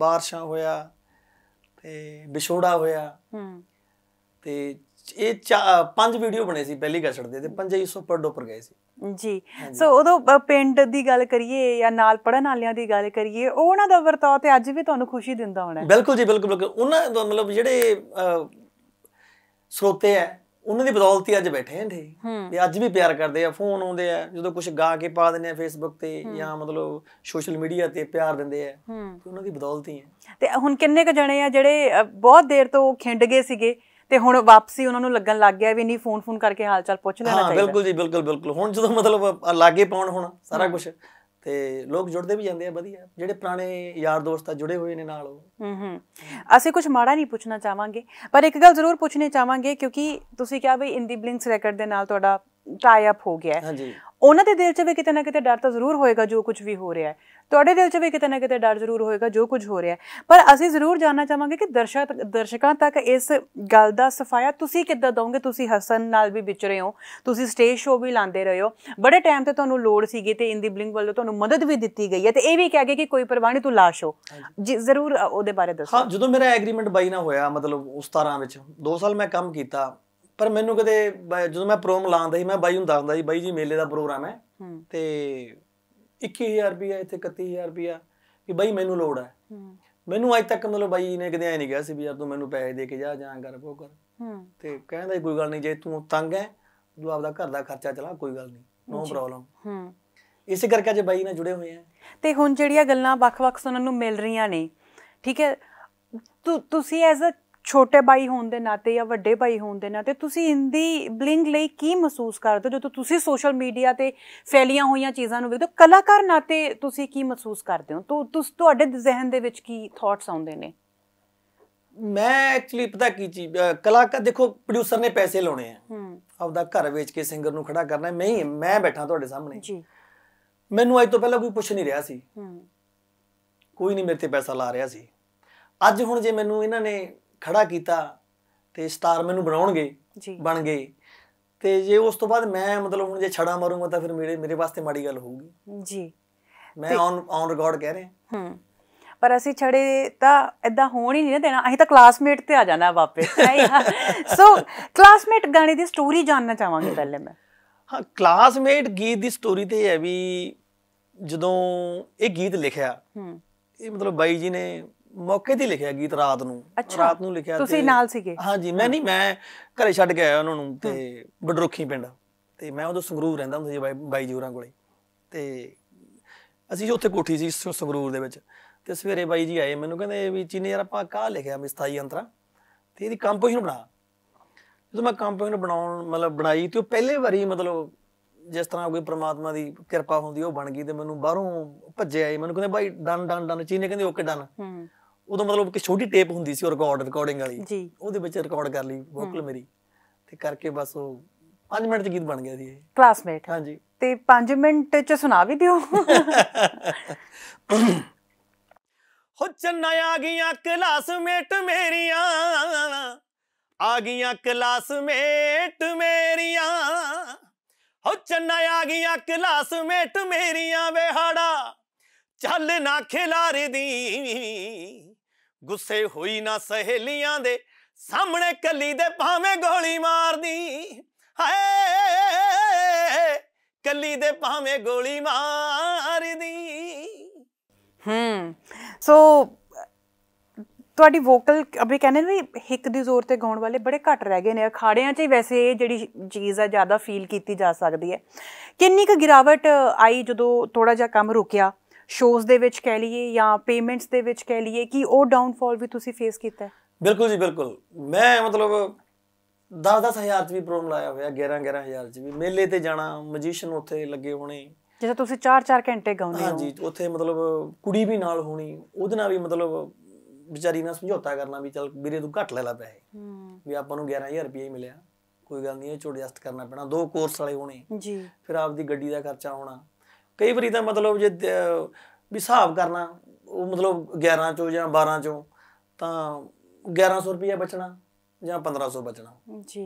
ਬਾਰਿਸ਼ਾਂ ਹੋਇਆ ਤੇ ਵਿਛੋੜਾ ਹੋਇਆ ਤੇ ਇਹ ਪੰਜ ਵੀਡੀਓ ਬਣੇ ਸੀ ਪਹਿਲੀ ਕਸੜ ਦੇ ਤੇ ਪੰਜੇ ਹੀ ਸੁਪਰ ਡੋਪਰ ਗਏ ਸੀ ਜੀ ਸੋ ਉਦੋਂ ਪਿੰਡ ਦੀ ਗੱਲ ਕਰੀਏ ਜਾਂ ਨਾਲ ਪੜਨ ਵਾਲਿਆਂ ਦੀ ਗੱਲ ਕਰੀਏ ਉਹ ਉਹਨਾਂ ਦਾ ਵਰਤਾਅ ਤੇ ਅੱਜ ਵੀ ਤੁਹਾਨੂੰ ਖੁਸ਼ੀ ਦਿੰਦਾ ਹੋਣਾ ਬਿਲਕੁਲ ਜੀ ਬਿਲਕੁਲ ਬਿਲਕੁਲ ਉਹਨਾਂ ਦਾ ਮਤਲਬ ਜਿਹੜੇ ਸਰੋਤੇ ਆ ਉਹਨਾਂ ਦੀ ਬਦੌਲਤ ਹੀ ਅੱਜ ਬੈਠੇ ਆਂ ਠੇ ਤੇ ਅੱਜ ਵੀ ਪਿਆਰ ਕਰਦੇ ਆ ਫੋਨ ਆਉਂਦੇ ਆ ਜਦੋਂ ਕੁਝ ਗਾ ਕੇ ਪਾ ਦਿੰਦੇ ਆ ਫੇਸਬੁੱਕ ਤੇ ਜਾਂ ਮਤਲਬ ਸੋਸ਼ਲ ਮੀਡੀਆ ਤੇ ਪਿਆਰ ਦਿੰਦੇ ਆ ਤੇ ਉਹਨਾਂ ਦੀ ਬਦੌਲਤ ਹੀ ਹੈ ਤੇ ਹੁਣ ਕਿੰਨੇ ਕ ਜਣੇ ਆ ਜਿਹੜੇ ਬਹੁਤ ਦੇਰ ਤੋਂ ਖਿੰਡ ਗਏ ਸੀਗੇ ਤੇ ਹੁਣ ਵਾਪਸੀ ਉਹਨਾਂ ਨੂੰ ਲੱਗਣ ਲੱਗ ਗਿਆ ਵੀ ਨਹੀਂ ਫੋਨ ਫੋਨ ਕਰਕੇ ਹਾਲ ਚਾਲ ਪੁੱਛ ਲੈਣਾ ਚਾਹੀਦਾ ਹਾਂ ਬਿਲਕੁਲ ਜੀ ਬਿਲਕੁਲ ਬਿਲਕੁਲ ਹੁਣ ਜਦੋਂ ਮਤਲਬ ਲਾਗੇ ਪਾਉਣ ਹੁਣ ਸਾਰਾ ਕੁਝ ਤੇ ਲੋਕ ਜੁੜਦੇ ਵੀ ਜਾਂਦੇ ਆ ਵਧੀਆ ਜਿਹੜੇ ਪੁਰਾਣੇ ਯਾਰ ਦੋਸਤ ਆ ਜੁੜੇ ਹੋਏ ਨੇ ਨਾਲ ਉਹ ਹੂੰ ਹੂੰ ਅਸੀਂ ਕੁਝ ਮਾੜਾ ਨਹੀਂ ਪੁੱਛਣਾ ਚਾਹਾਂਗੇ ਪਰ ਇੱਕ ਗੱਲ ਜ਼ਰੂਰ ਪੁੱਛਣੀ ਚਾਹਾਂਗੇ ਕਿਉਂਕਿ ਤੁਸੀਂ ਕਿਹਾ ਬਈ ਇੰਦੀ ਬਲਿੰਕਸ ਰੈਕਰਡ ਦੇ ਨਾਲ ਤੁਹਾਡਾ ਟਾਈ ਅਪ ਹੋ ਗਿਆ ਹੈ ਹਾਂਜੀ ਉਹਨਾਂ ਦੇ ਦਿਲ 'ਚ ਵੀ ਕਿਤੇ ਨਾ ਕਿਤੇ ਡਰ ਤਾਂ ਜ਼ਰੂਰ ਹੋਏਗਾ ਜੋ ਕੁਝ ਵੀ ਹੋ ਰਿਹਾ ਹੈ ਤੁਹਾਡੇ ਦਿਲ 'ਚ ਵੀ ਕਿਤੇ ਨਾ ਕਿਤੇ ਡਰ ਜ਼ਰੂਰ ਹੋਏਗਾ ਜੋ ਕੁਝ ਹੋ ਰਿਹਾ ਹੈ ਪਰ ਅਸੀਂ ਜ਼ਰੂਰ ਜਾਨਣਾ ਚਾਹਾਂਗੇ ਕਿ ਦਰਸ਼ਕ ਦਰਸ਼ਕਾਂ ਤੱਕ ਇਸ ਗੱਲ ਦਾ ਸਫਾਇਆ ਤੁਸੀਂ ਕਿੱਦਾਂ ਦੋਗੇ ਤੁਸੀਂ ਹਸਨ ਨਾਲ ਵੀ ਵਿਚਰੇ ਹੋ ਤੁਸੀਂ ਸਟੇਜ ਸ਼ੋਅ ਵੀ ਲਾਉਂਦੇ ਰਹੇ ਹੋ ਬੜੇ ਟਾਈਮ ਤੇ ਤੁਹਾਨੂੰ ਲੋੜ ਸੀਗੀ ਤੇ ਇੰਦੀ ਬਲਿੰਗ ਵੱਲੋਂ ਤੁਹਾਨੂੰ ਮਦਦ ਵੀ ਦਿੱਤੀ ਗਈ ਹੈ ਤੇ ਇਹ ਵੀ ਕਿਹਾ ਗਿਆ ਕਿ ਕੋਈ ਪਰਵਾਹ ਨਹੀਂ ਤੂੰ ਲਾਸ਼ ਹੋ ਜ਼ਰੂਰ ਉਹਦੇ ਬਾਰੇ ਦੱਸੋ ਹਾਂ ਜਦੋਂ ਮੇਰਾ ਐਗਰੀਮੈਂਟ ਬਾਈ ਨਾਲ ਹੋਇਆ ਮਤਲਬ ਉਸ ਤਰ੍ਹਾਂ ਵਿੱਚ 2 ਸਾਲ ਮੈਂ ਕੰਮ ਕੀਤਾ ਪਰ ਮੈਨੂੰ ਕਦੇ ਜਦੋਂ ਮੈਂ ਪ੍ਰੋਮ ਲਾਉਂਦਾ ਸੀ ਮੈਂ ਬਾਈ ਨੂੰ ਦੱਸਦਾ ਸੀ ਬਾਈ ਜੀ ਮੇਲੇ ਦਾ ਪ੍ਰੋਗਰਾਮ ਹੈ ਤੇ 21000 ਰੁਪਿਆ ਇੱਥੇ 31000 ਰੁਪਿਆ ਕਿ ਬਾਈ ਮੈਨੂੰ ਲੋੜ ਹੈ ਮੈਨੂੰ ਅਜੇ ਤੱਕ ਮਤਲਬ ਬਾਈ ਨੇ ਕਦੇ ਐ ਨਹੀਂ ਕਿਹਾ ਸੀ ਵੀ ਯਾਰ ਤੂੰ ਮੈਨੂੰ ਪੈਸੇ ਦੇ ਕੇ ਜਾ ਜਾਂ ਕਰ ਉਹ ਕਰ ਤੇ ਕਹਿੰਦਾ ਕੋਈ ਗੱਲ ਨਹੀਂ ਜੇ ਤੂੰ ਤੰਗ ਹੈ ਤੂੰ ਆਪਦਾ ਘਰ ਦਾ ਖਰਚਾ ਚਲਾ ਕੋਈ ਗੱਲ ਨਹੀਂ ਨੋ ਪ੍ਰੋਬਲਮ ਹੂੰ ਇਸੇ ਕਰਕੇ ਅਜੇ ਬਾਈ ਨਾਲ ਜੁੜੇ ਹੋਏ ਆ ਤੇ ਹੁਣ ਜਿਹੜੀਆਂ ਗੱਲਾਂ ਵੱਖ-ਵੱਖ ਸੁਣਨ ਨੂੰ ਮਿਲ ਰਹੀਆਂ ਨੇ ਠੀਕ ਹੈ ਤੁਸੀਂ ਐਜ਼ ਅ ਛੋਟੇ ਭਾਈ ਹੋਣ ਦੇ ਨਾਤੇ ਜਾਂ ਵੱਡੇ ਭਾਈ ਹੋਣ ਦੇ ਨਾਤੇ ਤੁਸੀਂ ਹਿੰਦੀ ਬਲਿੰਗ ਲਈ ਕੀ ਮਹਿਸੂਸ ਕਰਦੇ ਹੋ ਜਦੋਂ ਤੁਸੀਂ ਸੋਸ਼ਲ ਮੀਡੀਆ ਤੇ ਫੈਲੀਆਂ ਹੋਈਆਂ ਚੀਜ਼ਾਂ ਨੂੰ ਵੇਖਦੇ ਹੋ ਕਲਾਕਾਰ ਨਾਤੇ ਤੁਸੀਂ ਕੀ ਮਹਿਸੂਸ ਕਰਦੇ ਹੋ ਤੁਸ ਤੁਹਾਡੇ ਜ਼ਿਹਨ ਦੇ ਵਿੱਚ ਕੀ ਥਾਟਸ ਆਉਂਦੇ ਨੇ ਮੈਂ ਐਕਚੁਅਲੀ ਪਤਾ ਕੀ ਚੀਜ਼ ਕਲਾਕਾਰ ਦੇਖੋ ਪ੍ਰੋਡਿਊਸਰ ਨੇ ਪੈਸੇ ਲਾਉਣੇ ਆ ਆਪਦਾ ਘਰ ਵੇਚ ਕੇ ਸਿੰਗਰ ਨੂੰ ਖੜਾ ਕਰਨਾ ਮੈਂ ਹੀ ਮੈਂ ਬੈਠਾ ਤੁਹਾਡੇ ਸਾਹਮਣੇ ਜੀ ਮੈਨੂੰ ਅੱਜ ਤੋਂ ਪਹਿਲਾਂ ਕੋਈ ਪੁੱਛ ਨਹੀਂ ਰਿਹਾ ਸੀ ਕੋਈ ਨਹੀਂ ਮੇਰੇ ਤੇ ਪੈਸਾ ਲਾ ਰਿਹਾ ਸੀ ਅੱਜ ਹੁਣ ਜੇ ਮੈਨੂੰ ਇਹਨਾਂ ਨੇ ਖੜਾ ਕੀਤਾ ਤੇ ਸਟਾਰ ਮੈਨੂੰ ਬਣਾਉਣਗੇ ਬਣ ਗਏ ਤੇ ਜੇ ਉਸ ਤੋਂ ਬਾਅਦ ਮੈਂ ਮਤਲਬ ਹੁਣ ਜੇ ਛੜਾ ਮਾਰੂੰਗਾ ਤਾਂ ਫਿਰ ਮੇਰੇ ਮੇਰੇ ਵਾਸਤੇ ਮਾੜੀ ਗੱਲ ਹੋਊਗੀ ਜੀ ਮੈਂ ਔਨ ਔਨ ਰਿਕਾਰਡ ਕਹਿ ਰਹੇ ਹੂੰ ਪਰ ਅਸੀਂ ਛੜੇ ਤਾਂ ਐਦਾਂ ਹੋਣ ਹੀ ਨਹੀਂ ਦੇਣਾ ਅਸੀਂ ਤਾਂ ਕਲਾਸਮੇਟ ਤੇ ਆ ਜਾਣਾ ਵਾਪਸ ਸੋ ਕਲਾਸਮੇਟ ਗਾਣੇ ਦੀ ਸਟੋਰੀ ਜਾਨਣਾ ਚਾਹਾਂਗੇ ਪਹਿਲੇ ਮੈਂ ਹਾਂ ਕਲਾਸਮੇਟ ਗੀਤ ਦੀ ਸਟੋਰੀ ਤੇ ਹੈ ਵੀ ਜਦੋਂ ਇਹ ਗੀਤ ਲਿਖਿਆ ਹੂੰ ਇਹ ਮਤਲਬ ਬਾਈ ਜੀ ਨੇ ਮੌਕੇ ਤੇ ਲਿਖਿਆ ਗੀਤ ਰਾਤ ਨੂੰ ਰਾਤ ਨੂੰ ਲਿਖਿਆ ਤੁਸੀਂ ਨਾਲ ਸੀਗੇ ਹਾਂਜੀ ਮੈਂ ਨਹੀਂ ਮੈਂ ਘਰੇ ਛੱਡ ਕੇ ਆਇਆ ਉਹਨਾਂ ਨੂੰ ਤੇ ਬਡਰੋਖੀ ਪਿੰਡ ਤੇ ਮੈਂ ਉਦੋਂ ਸੰਗਰੂਰ ਰਹਿੰਦਾ ਹੁੰਦਾ ਸੀ ਬਾਈ ਜੂਰਾਂ ਕੋਲੇ ਤੇ ਅਸੀਂ ਉੱਥੇ ਕੋਠੀ ਸੀ ਸੰਗਰੂਰ ਦੇ ਵਿੱਚ ਤੇ ਸਵੇਰੇ ਬਾਈ ਜੀ ਆਏ ਮੈਨੂੰ ਕਹਿੰਦੇ ਵੀ ਚੀਨੇ ਯਾਰ ਆਪਾਂ ਕਾਹ ਲਿਖਿਆ ਮਿਸਤਾਈ ਅੰਤਰਾ ਤੇ ਇਹਦੀ ਕੰਪੋਜੀਸ਼ਨ ਬਣਾ ਜਦੋਂ ਮੈਂ ਕੰਪੋਜੀਸ਼ਨ ਬਣਾਉਣ ਮਤਲਬ ਬਣਾਈ ਤੇ ਉਹ ਪਹਿਲੇ ਵਾਰੀ ਮਤਲਬ ਜਿਸ ਤਰ੍ਹਾਂ ਕੋਈ ਪ੍ਰਮਾਤਮਾ ਦੀ ਕਿਰਪਾ ਹੁੰਦੀ ਉਹ ਬਣ ਗਈ ਤੇ ਮੈਨੂੰ ਬਾਹਰੋਂ ਭੱਜਿਆ ਇਹ ਮੈਨੂੰ ਕਹਿੰਦੇ ਬਾਈ ਡਨ ਡਨ ਡਨ ਚੀਨੇ ਕਹਿੰਦੇ ਓਕੇ ਡਨ ਉਦੋਂ ਮਤਲਬ ਕਿ ਛੋਟੀ ਟੇਪ ਹੁੰਦੀ ਸੀ ਉਹ ਰਿਕਾਰਡ ਰਿਕਾਰਡਿੰਗ ਵਾਲੀ ਜੀ ਉਹਦੇ ਵਿੱਚ ਰਿਕਾਰਡ ਕਰ ਲਈ ਵੋਕਲ ਮੇਰੀ ਤੇ ਕਰਕੇ ਬਸ ਉਹ 5 ਮਿੰਟ ਚ ਗੀਤ ਬਣ ਗਿਆ ਸੀ ਇਹ ਕਲਾਸਮੇਟ ਹਾਂਜੀ ਤੇ 5 ਮਿੰਟ ਚ ਸੁਣਾ ਵੀ ਦਿਓ ਹੋ ਚੰਨਾ ਆ ਗਈਆਂ ਕਲਾਸਮੇਟ ਮੇਰੀਆਂ ਆ ਗਈਆਂ ਕਲਾਸਮੇਟ ਮੇਰੀਆਂ ਹੋ ਚੰਨਾ ਆ ਗਈਆਂ ਕਲਾਸਮੇਟ ਮੇਰੀਆਂ ਵਿਹਾੜਾ ਚੱਲ ਨਾ ਖਿਲਾਰੇ ਦੀ ਗੁੱਸੇ ਹੋਈ ਨਾ ਸਹੇਲੀਆਂ ਦੇ ਸਾਹਮਣੇ ਕੱਲੀ ਦੇ ਭਾਵੇਂ ਗੋਲੀ ਮਾਰਦੀ ਹਾਏ ਕੱਲੀ ਦੇ ਭਾਵੇਂ ਗੋਲੀ ਮਾਰਦੀ ਹੂੰ ਸੋ ਤੁਹਾਡੀ ਵੋਕਲ ਅਭੀ ਕਹਿੰਦੇ ਨੇ ਹਿੱਕ ਦੀ ਜ਼ੋਰ ਤੇ ਗਾਉਣ ਵਾਲੇ ਬੜੇ ਘੱਟ ਰਹਿ ਗਏ ਨੇ ਅਖਾੜਿਆਂ 'ਚ ਹੀ ਵੈਸੇ ਇਹ ਜਿਹੜੀ ਚੀਜ਼ ਆ ਜ਼ਿਆਦਾ ਫੀਲ ਕੀਤੀ ਜਾ ਸਕਦੀ ਹੈ ਕਿੰਨੀ ਕੁ ਗਿਰਾਵਟ ਆਈ ਜਦੋਂ ਥੋੜਾ ਜਿਹਾ ਕੰਮ ਰੁਕਿਆ ਸ਼ੋਜ਼ ਦੇ ਵਿੱਚ ਕਹਿ ਲਈਏ ਜਾਂ ਪੇਮੈਂਟਸ ਦੇ ਵਿੱਚ ਕਹਿ ਲਈਏ ਕਿ ਉਹ ਡਾਊਨਫਾਲ ਵੀ ਤੁਸੀਂ ਫੇਸ ਕੀਤਾ ਹੈ ਬਿਲਕੁਲ ਜੀ ਬਿਲਕੁਲ ਮੈਂ ਮਤਲਬ 10-10000 ਚ ਵੀ ਪ੍ਰੋਬਲਮ ਲਾਇਆ ਹੋਇਆ 11-11000 ਚ ਵੀ ਮੇਲੇ ਤੇ ਜਾਣਾ ਮੈਜੀਸ਼ੀਅਨ ਉੱਥੇ ਲੱਗੇ ਹੋਣੇ ਜਿਵੇਂ ਤੁਸੀਂ 4-4 ਘੰਟੇ ਗਾਉਂਦੇ ਹੋ ਹਾਂ ਜੀ ਉੱਥੇ ਮਤਲਬ ਕੁੜੀ ਵੀ ਨਾਲ ਹੋਣੀ ਉਹਦੇ ਨਾਲ ਵੀ ਮਤਲਬ ਵਿਚਾਰੀ ਨਾਲ ਸਮਝੌਤਾ ਕਰਨਾ ਵੀ ਚੱਲ ਵੀਰੇ ਤੂੰ ਘੱਟ ਲੈ ਲੈ ਪੈਸੇ ਵੀ ਆਪਾਂ ਨੂੰ 11000 ਰੁਪਏ ਹੀ ਮਿਲਿਆ ਕੋਈ ਗੱਲ ਨਹੀਂ ਇਹ ਚ ਐਡਜਸਟ ਕਰਨਾ ਪੈਣਾ ਦੋ ਕੋਰਸ ਵਾਲੇ ਹੋਣੇ ਜੀ ਫਿਰ ਆਪਦੀ ਗੱਡੀ ਦਾ ਖਰਚਾ ਹੋਣਾ ਕਈ ਵਾਰੀ ਤਾਂ ਮਤਲਬ ਜੇ ਹਿਸਾਬ ਕਰਨਾ ਉਹ ਮਤਲਬ 11 ਚੋਂ ਜਾਂ 12 ਚੋਂ ਤਾਂ 1100 ਰੁਪਏ ਬਚਣਾ ਜਾਂ 1500 ਬਚਣਾ ਜੀ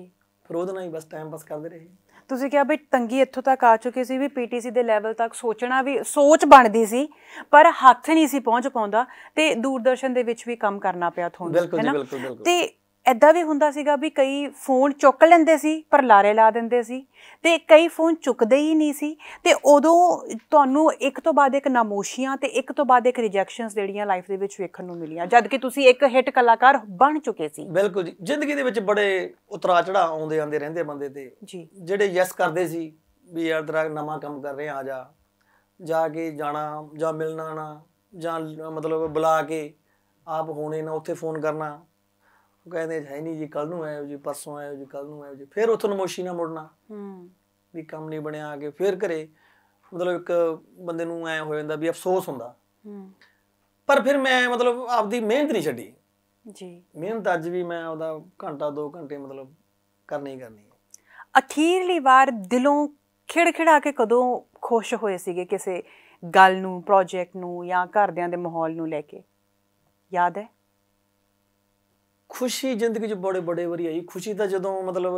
ਫਿਰ ਉਹਦੇ ਨਾਲ ਹੀ ਬਸ ਟਾਈਮ ਪਾਸ ਕਰਦੇ ਰਹੇ ਤੁਸੀਂ ਕਿਹਾ ਵੀ ਤੰਗੀ ਇੱਥੋਂ ਤੱਕ ਆ ਚੁੱਕੀ ਸੀ ਵੀ ਪੀਟੀਸੀ ਦੇ ਲੈਵਲ ਤੱਕ ਸੋਚਣਾ ਵੀ ਸੋਚ ਬਣਦੀ ਸੀ ਪਰ ਹੱਥ ਨਹੀਂ ਸੀ ਪਹੁੰਚ ਪਾਉਂਦਾ ਤੇ ਦੂਰਦਰਸ਼ਨ ਦੇ ਵਿੱਚ ਵੀ ਕੰਮ ਕਰਨਾ ਪਿਆ ਤੁਹਾਨੂੰ ਹੈ ਨਾ ਤੇ ਐਦਾਂ ਵੀ ਹੁੰਦਾ ਸੀਗਾ ਵੀ ਕਈ ਫੋਨ ਚੁੱਕ ਲੈਂਦੇ ਸੀ ਪਰ ਲਾਰੇ ਲਾ ਦਿੰਦੇ ਸੀ ਤੇ ਕਈ ਫੋਨ ਚੁੱਕਦੇ ਹੀ ਨਹੀਂ ਸੀ ਤੇ ਉਦੋਂ ਤੁਹਾਨੂੰ ਇੱਕ ਤੋਂ ਬਾਅਦ ਇੱਕ ਨਾਮੋਸ਼ੀਆਂ ਤੇ ਇੱਕ ਤੋਂ ਬਾਅਦ ਇੱਕ ਰਿਜੈਕਸ਼ਨਸ ਜਿਹੜੀਆਂ ਲਾਈਫ ਦੇ ਵਿੱਚ ਵੇਖਣ ਨੂੰ ਮਿਲੀਆਂ ਜਦ ਕਿ ਤੁਸੀਂ ਇੱਕ ਹਿੱਟ ਕਲਾਕਾਰ ਬਣ ਚੁੱਕੇ ਸੀ ਬਿਲਕੁਲ ਜੀ ਜ਼ਿੰਦਗੀ ਦੇ ਵਿੱਚ ਬੜੇ ਉਤਰਾ ਚੜਾ ਆਉਂਦੇ ਆਂਦੇ ਰਹਿੰਦੇ ਬੰਦੇ ਤੇ ਜਿਹੜੇ ਯੈਸ ਕਰਦੇ ਸੀ ਵੀ ਯਾਰ ਤੇਰਾ ਨਵਾਂ ਕੰਮ ਕਰ ਰਹੇ ਆ ਜਾ ਜਾ ਕੇ ਜਾਣਾ ਜਾਂ ਮਿਲਣਾ ਨਾ ਜਾਂ ਮਤਲਬ ਬੁਲਾ ਕੇ ਆਪ ਹੋਣੇ ਨਾ ਉੱਥੇ ਫੋਨ ਕਰਨਾ ਉਹ ਕਹਿੰਦੇ ਹੈ ਨਹੀਂ ਜੀ ਕੱਲ ਨੂੰ ਆਇਓ ਜੀ ਪਰਸੋਂ ਆਇਓ ਜੀ ਕੱਲ ਨੂੰ ਆਇਓ ਜੀ ਫਿਰ ਉਥੋਂ ਨਮੋਸ਼ੀ ਨਾ ਮੁੜਨਾ ਹੂੰ ਵੀ ਕੰਮ ਨਹੀਂ ਬਣਿਆ ਆ ਕੇ ਫਿਰ ਘਰੇ ਮਤਲਬ ਇੱਕ ਬੰਦੇ ਨੂੰ ਐ ਹੋ ਜਾਂਦਾ ਵੀ ਅਫਸੋਸ ਹੁੰਦਾ ਹੂੰ ਪਰ ਫਿਰ ਮੈਂ ਮਤਲਬ ਆਪਦੀ ਮਿਹਨਤ ਨਹੀਂ ਛੱਡੀ ਜੀ ਮਿਹਨਤ ਅੱਜ ਵੀ ਮੈਂ ਉਹਦਾ ਘੰਟਾ 2 ਘੰਟੇ ਮਤਲਬ ਕਰਨੀ ਹੀ ਕਰਨੀ ਅਖੀਰਲੀ ਵਾਰ ਦਿਲੋਂ ਖਿੜਖਿੜਾ ਕੇ ਕਦੋਂ ਖੁਸ਼ ਹੋਏ ਸੀਗੇ ਕਿਸੇ ਗੱਲ ਨੂੰ ਪ੍ਰੋਜੈਕਟ ਨੂੰ ਜਾਂ ਘਰਦਿਆਂ ਦੇ ਮਾਹੌਲ ਨੂੰ ਲੈ ਕੇ ਯਾਦ ਹੈ ਖੁਸ਼ੀ ਜ਼ਿੰਦਗੀ 'ਚ ਬੜੇ ਬੜੇ ਵਾਰੀ ਆਈ ਖੁਸ਼ੀ ਤਾਂ ਜਦੋਂ ਮਤਲਬ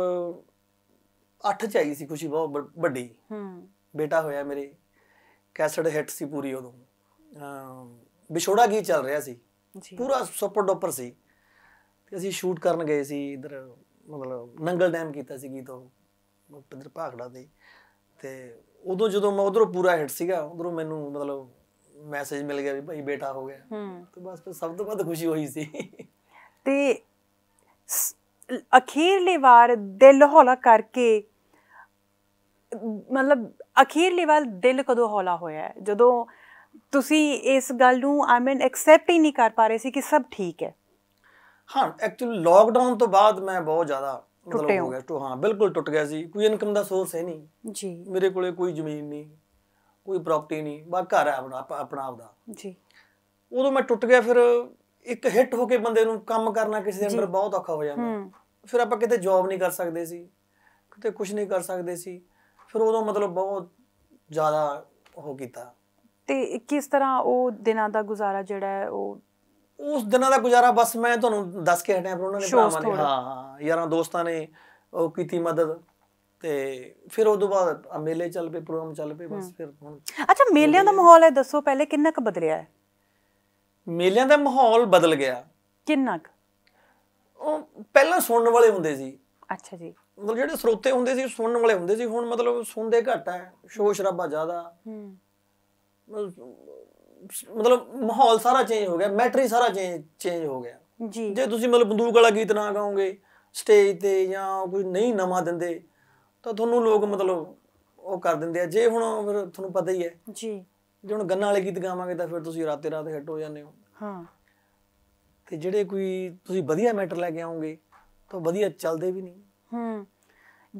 8 ਚ ਆਈ ਸੀ ਖੁਸ਼ੀ ਬਹੁਤ ਵੱਡੀ ਹੂੰ ਬੇਟਾ ਹੋਇਆ ਮੇਰੇ ਕੈਸਟ ਹਿੱਟ ਸੀ ਪੂਰੀ ਉਦੋਂ ਵਿਛੋੜਾ ਕੀ ਚੱਲ ਰਿਹਾ ਸੀ ਪੂਰਾ ਸੁਪਰ ਡੋਪਰ ਸੀ ਤੇ ਅਸੀਂ ਸ਼ੂਟ ਕਰਨ ਗਏ ਸੀ ਇਧਰ ਮਤਲਬ ਨੰਗਲ ਡੈਮ ਕੀਤਾ ਸੀ ਗੀਤ ਉਹ ਪਿੰਦਰ ਭਾਗੜਾ ਦੇ ਤੇ ਉਦੋਂ ਜਦੋਂ ਮੈਂ ਉਧਰੋਂ ਪੂਰਾ ਹਿੱਟ ਸੀਗਾ ਉਧਰੋਂ ਮੈਨੂੰ ਮਤਲਬ ਮੈਸੇਜ ਮਿਲ ਗਿਆ ਵੀ ਭਾਈ ਬੇਟਾ ਹੋ ਗਿਆ ਹੂੰ ਤੇ ਬਸ ਫਿਰ ਸਭ ਤੋਂ ਵੱਧ ਖੁਸ਼ੀ ਹੋਈ ਸੀ ਤੇ ਅਖੀਰਲੀ ਵਾਰ ਦਿਲ ਹੌਲਾ ਕਰਕੇ ਮਤਲਬ ਅਖੀਰਲੀ ਵਾਰ ਦਿਲ ਕਦੋਂ ਹੌਲਾ ਹੋਇਆ ਜਦੋਂ ਤੁਸੀਂ ਇਸ ਗੱਲ ਨੂੰ ਆਈ ਮੀਨ ਐਕਸੈਪਟ ਹੀ ਨਹੀਂ ਕਰ ਪਾ ਰਹੇ ਸੀ ਕਿ ਸਭ ਠੀਕ ਹੈ ਹਾਂ ਐਕਚੁਅਲੀ ਲੌਕਡਾਊਨ ਤੋਂ ਬਾਅਦ ਮੈਂ ਬਹੁਤ ਜ਼ਿਆਦਾ ਮਤਲਬ ਹੋ ਗਿਆ ਟੋ ਹਾਂ ਬਿਲਕੁਲ ਟੁੱਟ ਗਿਆ ਸੀ ਕੋਈ ਇਨਕਮ ਦਾ ਸੋਰਸ ਹੈ ਨਹੀਂ ਜੀ ਮੇਰੇ ਕੋਲੇ ਕੋਈ ਜ਼ਮੀਨ ਨਹੀਂ ਕੋਈ ਪ੍ਰਾਪਰਟੀ ਨਹੀਂ ਬਸ ਘਰ ਆ ਆਪਣਾ ਆਪਣਾ ਆਪਦਾ ਜੀ ਉਦੋਂ ਮੈਂ ਟੁੱਟ ਗਿਆ ਫਿਰ ਇੱਕ ਹਿੱਟ ਹੋ ਕੇ ਬੰਦੇ ਨੂੰ ਕੰਮ ਕਰਨਾ ਕਿਸੇ ਦੇ ਅੰਦਰ ਬਹੁਤ ਔਖਾ ਹੋ ਜਾਂਦਾ ਫਿਰ ਆਪਾਂ ਕਿਤੇ ਜੌਬ ਨਹੀਂ ਕਰ ਸਕਦੇ ਸੀ ਕਿਤੇ ਕੁਝ ਨਹੀਂ ਕਰ ਸਕਦੇ ਸੀ ਫਿਰ ਉਦੋਂ ਮਤਲਬ ਬਹੁਤ ਜ਼ਿਆਦਾ ਉਹ ਕੀਤਾ ਤੇ ਕਿਸ ਤਰ੍ਹਾਂ ਉਹ ਦਿਨਾਂ ਦਾ ਗੁਜ਼ਾਰਾ ਜਿਹੜਾ ਹੈ ਉਹ ਉਸ ਦਿਨਾਂ ਦਾ ਗੁਜ਼ਾਰਾ ਬਸ ਮੈਂ ਤੁਹਾਨੂੰ ਦੱਸ ਕੇ ਹਟਿਆ ਪਰ ਉਹਨਾਂ ਨੇ ਭਰਾਵਾਂ ਨੇ ਹਾਂ ਯਾਰਾਂ ਦੋਸਤਾਂ ਨੇ ਉਹ ਕੀਤੀ ਮਦਦ ਤੇ ਫਿਰ ਉਸ ਤੋਂ ਬਾਅਦ ਮੇਲੇ ਚੱਲ ਪਏ ਪ੍ਰੋਗਰਾਮ ਚੱਲ ਪਏ ਬਸ ਫਿਰ ਹੁਣ ਅੱਛਾ ਮੇਲਿਆਂ ਦਾ ਮਾਹੌਲ ਹੈ ਦੱਸੋ ਪਹਿਲੇ ਕਿੰਨਾ ਕੁ ਬਦਲਿਆ ਹੈ ਮੇਲਿਆਂ ਦਾ ਮਾਹੌਲ ਬਦਲ ਗਿਆ ਕਿੰਨਾ ਕੁ ਉਹ ਪਹਿਲਾਂ ਸੁਣਨ ਵਾਲੇ ਹੁੰਦੇ ਸੀ ਅੱਛਾ ਜੀ ਮਤਲਬ ਜਿਹੜੇ ਸਰੋਤੇ ਹੁੰਦੇ ਸੀ ਸੁਣਨ ਵਾਲੇ ਹੁੰਦੇ ਸੀ ਹੁਣ ਮਤਲਬ ਸੁਣਦੇ ਘੱਟ ਹੈ ਸ਼ੋਰ ਸ਼ਰਾਬਾ ਜ਼ਿਆਦਾ ਹੂੰ ਮਤਲਬ ਮਾਹੌਲ ਸਾਰਾ ਚੇਂਜ ਹੋ ਗਿਆ ਮੈਟਰੀ ਸਾਰਾ ਚੇਂਜ ਚੇਂਜ ਹੋ ਗਿਆ ਜੀ ਜੇ ਤੁਸੀਂ ਮਤਲਬ ਬੰਦੂਕ ਵਾਲਾ ਗੀਤ ਨਾ ਗਾਓਗੇ ਸਟੇਜ ਤੇ ਜਾਂ ਕੋਈ ਨਹੀਂ ਨਵਾਂ ਦਿੰਦੇ ਤਾਂ ਤੁਹਾਨੂੰ ਲੋਕ ਮਤਲਬ ਉਹ ਕਰ ਦਿੰਦੇ ਆ ਜੇ ਹੁਣ ਫਿਰ ਤੁਹਾਨੂੰ ਪਤਾ ਹੀ ਹੈ ਜੀ ਜੇ ਹੁਣ ਗੰਨਾ ਵਾਲੇ ਗੀਤ ਗਾਵਾਂਗੇ ਤਾਂ ਫਿਰ ਤੁਸੀਂ ਰਾਤੇ ਰਾਤ ਹਿੱਟ ਹੋ ਜਾਂਦੇ ਹੋ ਹਾਂ ਤੇ ਜਿਹੜੇ ਕੋਈ ਤੁਸੀਂ ਵਧੀਆ ਮੈਟਰ ਲੈ ਕੇ ਆਉਂਗੇ ਤਾਂ ਵਧੀਆ ਚੱਲਦੇ ਵੀ ਨਹੀਂ ਹੂੰ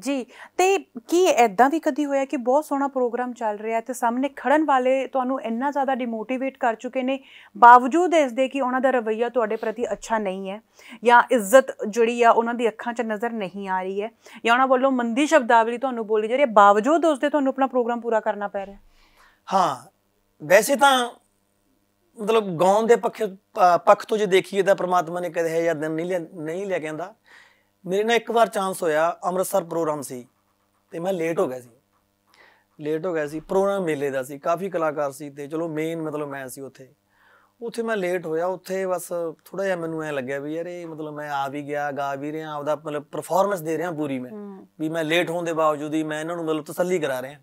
ਜੀ ਤੇ ਕੀ ਐਦਾਂ ਵੀ ਕਦੀ ਹੋਇਆ ਕਿ ਬਹੁਤ ਸੋਹਣਾ ਪ੍ਰੋਗਰਾਮ ਚੱਲ ਰਿਹਾ ਤੇ ਸਾਹਮਣੇ ਖੜਨ ਵਾਲੇ ਤੁਹਾਨੂੰ ਇੰਨਾ ਜ਼ਿਆਦਾ ਡੀਮੋਟੀਵੇਟ ਕਰ ਚੁੱਕੇ ਨੇ ਬਾਵਜੂਦ ਇਸ ਦੇ ਕਿ ਉਹਨਾਂ ਦਾ ਰਵਈਆ ਤੁਹਾਡੇ ਪ੍ਰਤੀ ਅੱਛਾ ਨਹੀਂ ਹੈ ਜਾਂ ਇੱਜ਼ਤ ਜਿਹੜੀ ਆ ਉਹਨਾਂ ਦੀ ਅੱਖਾਂ 'ਚ ਨਜ਼ਰ ਨਹੀਂ ਆ ਰਹੀ ਹੈ ਜਾਂ ਉਹਨਾਂ ਵੱਲੋਂ ਮੰਦੀ ਸ਼ਬਦਾਵਲੀ ਤੁਹਾਨੂੰ ਬੋਲੀ ਜਾ ਰਹੀ ਹੈ ਬਾਵਜੂਦ ਉਸ ਦੇ ਤੁਹਾਨੂੰ ਆਪਣਾ ਪ੍ਰੋਗਰਾਮ ਪੂਰਾ ਕਰਨਾ ਪੈ ਰਿਹਾ ਹਾਂ ਵੈਸੇ ਤਾਂ ਮਤਲਬ ਗਾਉਣ ਦੇ ਪੱਖ ਪੱਖ ਤੋਂ ਜੇ ਦੇਖੀਏ ਤਾਂ ਪ੍ਰਮਾਤਮਾ ਨੇ ਕਦੇ ਹੈ ਜਾਂ ਨਹੀਂ ਨਹੀਂ ਲੈ ਕੇ ਆਂਦਾ ਮੇਰੇ ਨਾਲ ਇੱਕ ਵਾਰ ਚਾਂਸ ਹੋਇਆ ਅੰਮ੍ਰਿਤਸਰ ਪ੍ਰੋਗਰਾਮ ਸੀ ਤੇ ਮੈਂ ਲੇਟ ਹੋ ਗਿਆ ਸੀ ਲੇਟ ਹੋ ਗਿਆ ਸੀ ਪ੍ਰੋਗਰਾਮ ਮੇਲੇ ਦਾ ਸੀ ਕਾਫੀ ਕਲਾਕਾਰ ਸੀ ਤੇ ਚਲੋ ਮੇਨ ਮਤਲਬ ਮੈਂ ਸੀ ਉੱਥੇ ਉੱਥੇ ਮੈਂ ਲੇਟ ਹੋਇਆ ਉੱਥੇ ਬਸ ਥੋੜਾ ਜਿਹਾ ਮੈਨੂੰ ਐ ਲੱਗਿਆ ਵੀ ਯਾਰ ਇਹ ਮਤਲਬ ਮੈਂ ਆ ਵੀ ਗਿਆ ਗਾ ਵੀ ਰਿਹਾ ਆਪਦਾ ਮਤਲਬ ਪਰਫਾਰਮੈਂਸ ਦੇ ਰਿਹਾ ਪੂਰੀ ਮੈਂ ਵੀ ਮੈਂ ਲੇਟ ਹੋਣ ਦੇ ਬਾਵਜੂਦ ਹੀ ਮੈਂ ਇਹਨਾਂ ਨੂੰ ਮਤਲਬ ਤਸੱਲੀ ਕਰਾ ਰਿਹਾ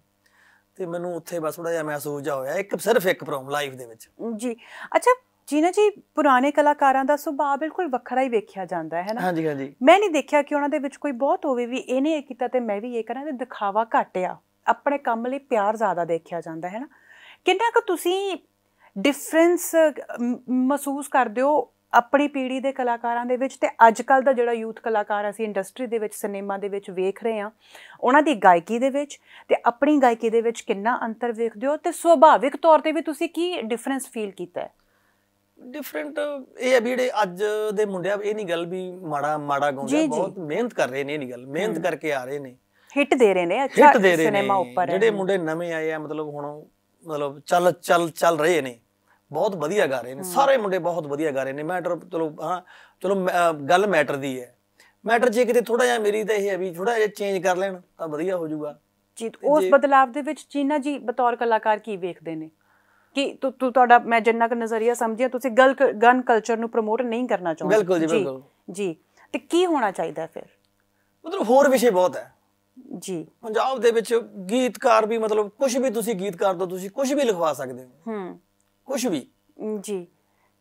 ਤੇ ਮੈਨੂੰ ਉੱਥੇ ਬਸ ਥੋੜਾ ਜਿਹਾ ਮਹਿਸੂਸ ਜਾ ਹੋਇਆ ਇੱਕ ਸਿਰਫ ਇੱਕ ਪ੍ਰੋਬਲਮ ਲਾਈਫ ਦੇ ਵਿੱਚ ਜੀ ਅੱਛਾ ਜੀਨਾ ਜੀ ਪੁਰਾਣੇ ਕਲਾਕਾਰਾਂ ਦਾ ਸੁਭਾਅ ਬਿਲਕੁਲ ਵੱਖਰਾ ਹੀ ਵੇਖਿਆ ਜਾਂਦਾ ਹੈ ਨਾ ਹਾਂਜੀ ਹਾਂਜੀ ਮੈਂ ਨਹੀਂ ਦੇਖਿਆ ਕਿ ਉਹਨਾਂ ਦੇ ਵਿੱਚ ਕੋਈ ਬਹੁਤ ਹੋਵੇ ਵੀ ਇਹਨੇ ਇਹ ਕੀਤਾ ਤੇ ਮੈਂ ਵੀ ਇਹ ਕਰਾਂ ਤੇ ਦਿਖਾਵਾ ਘਟਿਆ ਆਪਣੇ ਕੰਮ ਲਈ ਪਿਆਰ ਜ਼ਿਆਦਾ ਦੇਖਿਆ ਜਾਂਦਾ ਹੈ ਨਾ ਕਿੰਨਾ ਕੁ ਤੁਸੀਂ ਡਿਫਰੈਂਸ ਮਹਿਸੂਸ ਕਰਦੇ ਹੋ ਆਪਣੀ ਪੀੜ੍ਹੀ ਦੇ ਕਲਾਕਾਰਾਂ ਦੇ ਵਿੱਚ ਤੇ ਅੱਜ ਕੱਲ ਦਾ ਜਿਹੜਾ ਯੂਥ ਕਲਾਕਾਰ ਅਸੀਂ ਇੰਡਸਟਰੀ ਦੇ ਵਿੱਚ ਸਿਨੇਮਾ ਦੇ ਵਿੱਚ ਵੇਖ ਰਹੇ ਆ ਉਹਨਾਂ ਦੀ ਗਾਇਕੀ ਦੇ ਵਿੱਚ ਤੇ ਆਪਣੀ ਗਾਇਕੀ ਦੇ ਵਿੱਚ ਕਿੰਨਾ ਅੰਤਰ ਵੇਖਦੇ ਹੋ ਤੇ ਸੁਭਾਵਿਕ ਤੌਰ ਤੇ ਵੀ ਤੁਸੀਂ ਕੀ ਡਿਫਰੈਂਸ ਫੀਲ ਕੀਤਾ ਹੈ ਡਿਫਰੈਂਟ ਇਹ ਹੈ ਵੀ ਜਿਹੜੇ ਅੱਜ ਦੇ ਮੁੰਡਿਆਂ ਇਹ ਨਹੀਂ ਗੱਲ ਵੀ ਮਾੜਾ ਮਾੜਾ ਗਾਉਂਦੇ ਬਹੁਤ ਮਿਹਨਤ ਕਰ ਰਹੇ ਨੇ ਇਹ ਨਹੀਂ ਗੱਲ ਮਿਹਨਤ ਕਰਕੇ ਆ ਰਹੇ ਨੇ ਹਿੱਟ ਦੇ ਰਹੇ ਨੇ ਅੱਛਾ ਸਿਨੇਮਾ ਉੱਪਰ ਜਿਹੜੇ ਮੁੰਡੇ ਨਵੇਂ ਆਏ ਆ ਮਤਲਬ ਹੁਣ ਮਤਲਬ ਚੱਲ ਚੱਲ ਚੱਲ ਰਹੇ ਨੇ ਬਹੁਤ ਵਧੀਆ ਗਾ ਰਹੇ ਨੇ ਸਾਰੇ ਮੁੰਡੇ ਬਹੁਤ ਵਧੀਆ ਗਾ ਰਹੇ ਨੇ ਮੈਟਰ ਚਲੋ ਹਾਂ ਚਲੋ ਗੱਲ ਮੈਟਰ ਦੀ ਹੈ ਮੈਟਰ ਜੇ ਕਿਤੇ ਥੋੜਾ ਜਿਹਾ ਮੇਰੀ ਤਾਂ ਇਹ ਹੈ ਵੀ ਥੋੜਾ ਜਿਹਾ ਚੇਂਜ ਕਰ ਲੈਣ ਤਾਂ ਵਧੀਆ ਹੋ ਜਾਊਗਾ ਜੀ ਉਸ ਬਦਲਾਅ ਦੇ ਵਿੱਚ ਚੀਨਾ ਜੀ ਬਤੌਰ ਕਲਾਕਾਰ ਕੀ ਵੇਖਦੇ ਨੇ ਕਿ ਤੂੰ ਤੁਹਾਡਾ ਮੈਂ ਜਿੰਨਾ ਕ ਨਜ਼ਰੀਆ ਸਮਝਿਆ ਤੁਸੀਂ ਗਲ ਗਨ ਕਲਚਰ ਨੂੰ ਪ੍ਰਮੋਟ ਨਹੀਂ ਕਰਨਾ ਚਾਹੁੰਦੇ ਬਿਲਕੁਲ ਜੀ ਬਿਲਕੁਲ ਜੀ ਤੇ ਕੀ ਹੋਣਾ ਚਾਹੀਦਾ ਫਿਰ ਮਤਲਬ ਹੋਰ ਵਿਸ਼ੇ ਬਹੁਤ ਹੈ ਜੀ ਪੰਜਾਬ ਦੇ ਵਿੱਚ ਗੀਤਕਾਰ ਵੀ ਮਤਲਬ ਕੁਝ ਵੀ ਤੁਸੀਂ ਗੀਤਕਾਰ ਤੋਂ ਤੁਸੀਂ ਕੁਝ ਵੀ ਲਿਖਵਾ ਸਕਦੇ ਹੋ ਹੂੰ ਕੁਝ ਵੀ ਜੀ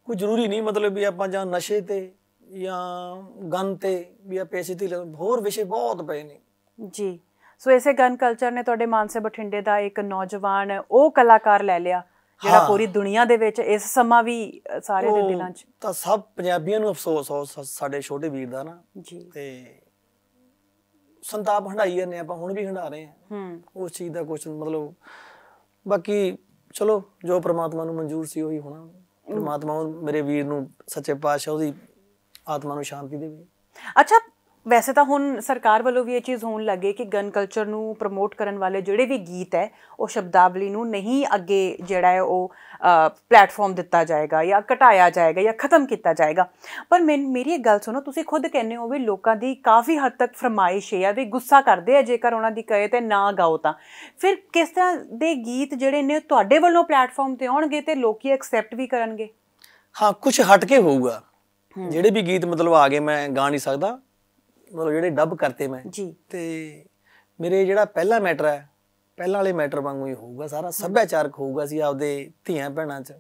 ਕੋਈ ਜ਼ਰੂਰੀ ਨਹੀਂ ਮਤਲਬ ਵੀ ਆਪਾਂ ਜਾਂ ਨਸ਼ੇ ਤੇ ਜਾਂ ਗਨ ਤੇ ਵੀ ਆ ਪੈਸੇ ਤੇ ਹੋਰ ਵਿਸ਼ੇ ਬਹੁਤ ਪਏ ਨੇ ਜੀ ਸੋ ਇਸੇ ਗਨ ਕਲਚਰ ਨੇ ਤੁਹਾਡੇ ਮਾਨਸੇ ਬਠਿੰਡੇ ਦਾ ਇੱਕ ਨੌਜਵਾਨ ਉਹ ਕਲਾਕਾਰ ਲੈ ਲਿਆ ਜਿਹੜਾ ਪੂਰੀ ਦੁਨੀਆ ਦੇ ਵਿੱਚ ਇਸ ਸਮਾਂ ਵੀ ਸਾਰੇ ਦੇ ਦਿਲਾਂ 'ਚ ਤਾਂ ਸਭ ਪੰਜਾਬੀਆਂ ਨੂੰ ਅਫਸੋਸ ਹੋ ਸਾਡੇ ਛੋਟੇ ਵੀਰ ਦਾ ਨਾ ਜੀ ਤੇ ਸੰਤਾਪ ਹੰਡਾਈ ਨੇ ਆਪਾਂ ਹੁਣ ਵੀ ਹੰਡਾ ਰਹੇ ਹਾਂ ਹੂੰ ਉਸ ਚੀਜ਼ ਦਾ ਕੁਝ ਮਤਲਬ ਬਾਕੀ ਚਲੋ ਜੋ ਪ੍ਰਮਾਤਮਾ ਨੂੰ ਮਨਜ਼ੂਰ ਸੀ ਉਹੀ ਹੋਣਾ ਪ੍ਰਮਾਤਮਾ ਮੇਰੇ ਵੀਰ ਨੂੰ ਸੱਚੇ ਪਾਤਸ਼ਾਹ ਉਹਦੀ ਆਤਮਾ ਨੂੰ ਸ਼ਾਂਤੀ ਦੇਵੇ ਅੱਛਾ ਵੈਸੇ ਤਾਂ ਹੁਣ ਸਰਕਾਰ ਵੱਲੋਂ ਵੀ ਇਹ ਚੀਜ਼ ਹੋਣ ਲੱਗੇ ਕਿ ਗਨ ਕਲਚਰ ਨੂੰ ਪ੍ਰਮੋਟ ਕਰਨ ਵਾਲੇ ਜਿਹੜੇ ਵੀ ਗੀਤ ਹੈ ਉਹ ਸ਼ਬਦਾਵਲੀ ਨੂੰ ਨਹੀਂ ਅੱਗੇ ਜਿਹੜਾ ਹੈ ਉਹ ਪਲੇਟਫਾਰਮ ਦਿੱਤਾ ਜਾਏਗਾ ਜਾਂ ਘਟਾਇਆ ਜਾਏਗਾ ਜਾਂ ਖਤਮ ਕੀਤਾ ਜਾਏਗਾ ਪਰ ਮੇਰੀ ਇਹ ਗੱਲ ਸੁਣੋ ਤੁਸੀਂ ਖੁਦ ਕਹਿੰਦੇ ਹੋ ਵੀ ਲੋਕਾਂ ਦੀ ਕਾਫੀ ਹੱਦ ਤੱਕ ਫਰਮਾਇਸ਼ ਹੈ ਵੀ ਗੁੱਸਾ ਕਰਦੇ ਆ ਜੇਕਰ ਉਹਨਾਂ ਦੀ ਕਹੇ ਤੇ ਨਾ ਗਾਓ ਤਾਂ ਫਿਰ ਕਿਸ ਤਰ੍ਹਾਂ ਦੇ ਗੀਤ ਜਿਹੜੇ ਨੇ ਤੁਹਾਡੇ ਵੱਲੋਂ ਪਲੇਟਫਾਰਮ ਤੇ ਆਉਣਗੇ ਤੇ ਲੋਕੀ ਐਕਸੈਪਟ ਵੀ ਕਰਨਗੇ ਹਾਂ ਕੁਝ ਹਟ ਕੇ ਹੋਊਗਾ ਜਿਹੜੇ ਵੀ ਗੀਤ ਮਤਲਬ ਆ ਗਏ ਮੈਂ ਗਾ ਨਹੀਂ ਸਕਦਾ ਮਤਲਬ ਜਿਹੜੇ ਡੱਬ ਕਰਤੇ ਮੈਂ ਜੀ ਤੇ ਮੇਰੇ ਜਿਹੜਾ ਪਹਿਲਾ ਮੈਟਰ ਹੈ ਪਹਿਲਾਂ ਵਾਲੇ ਮੈਟਰ ਵਾਂਗੂ ਹੀ ਹੋਊਗਾ ਸਾਰਾ ਸੱਭਿਆਚਾਰਕ ਹੋਊਗਾ ਸੀ ਆਪਦੇ ਧੀਆਂ ਭੈਣਾਂ 'ਚ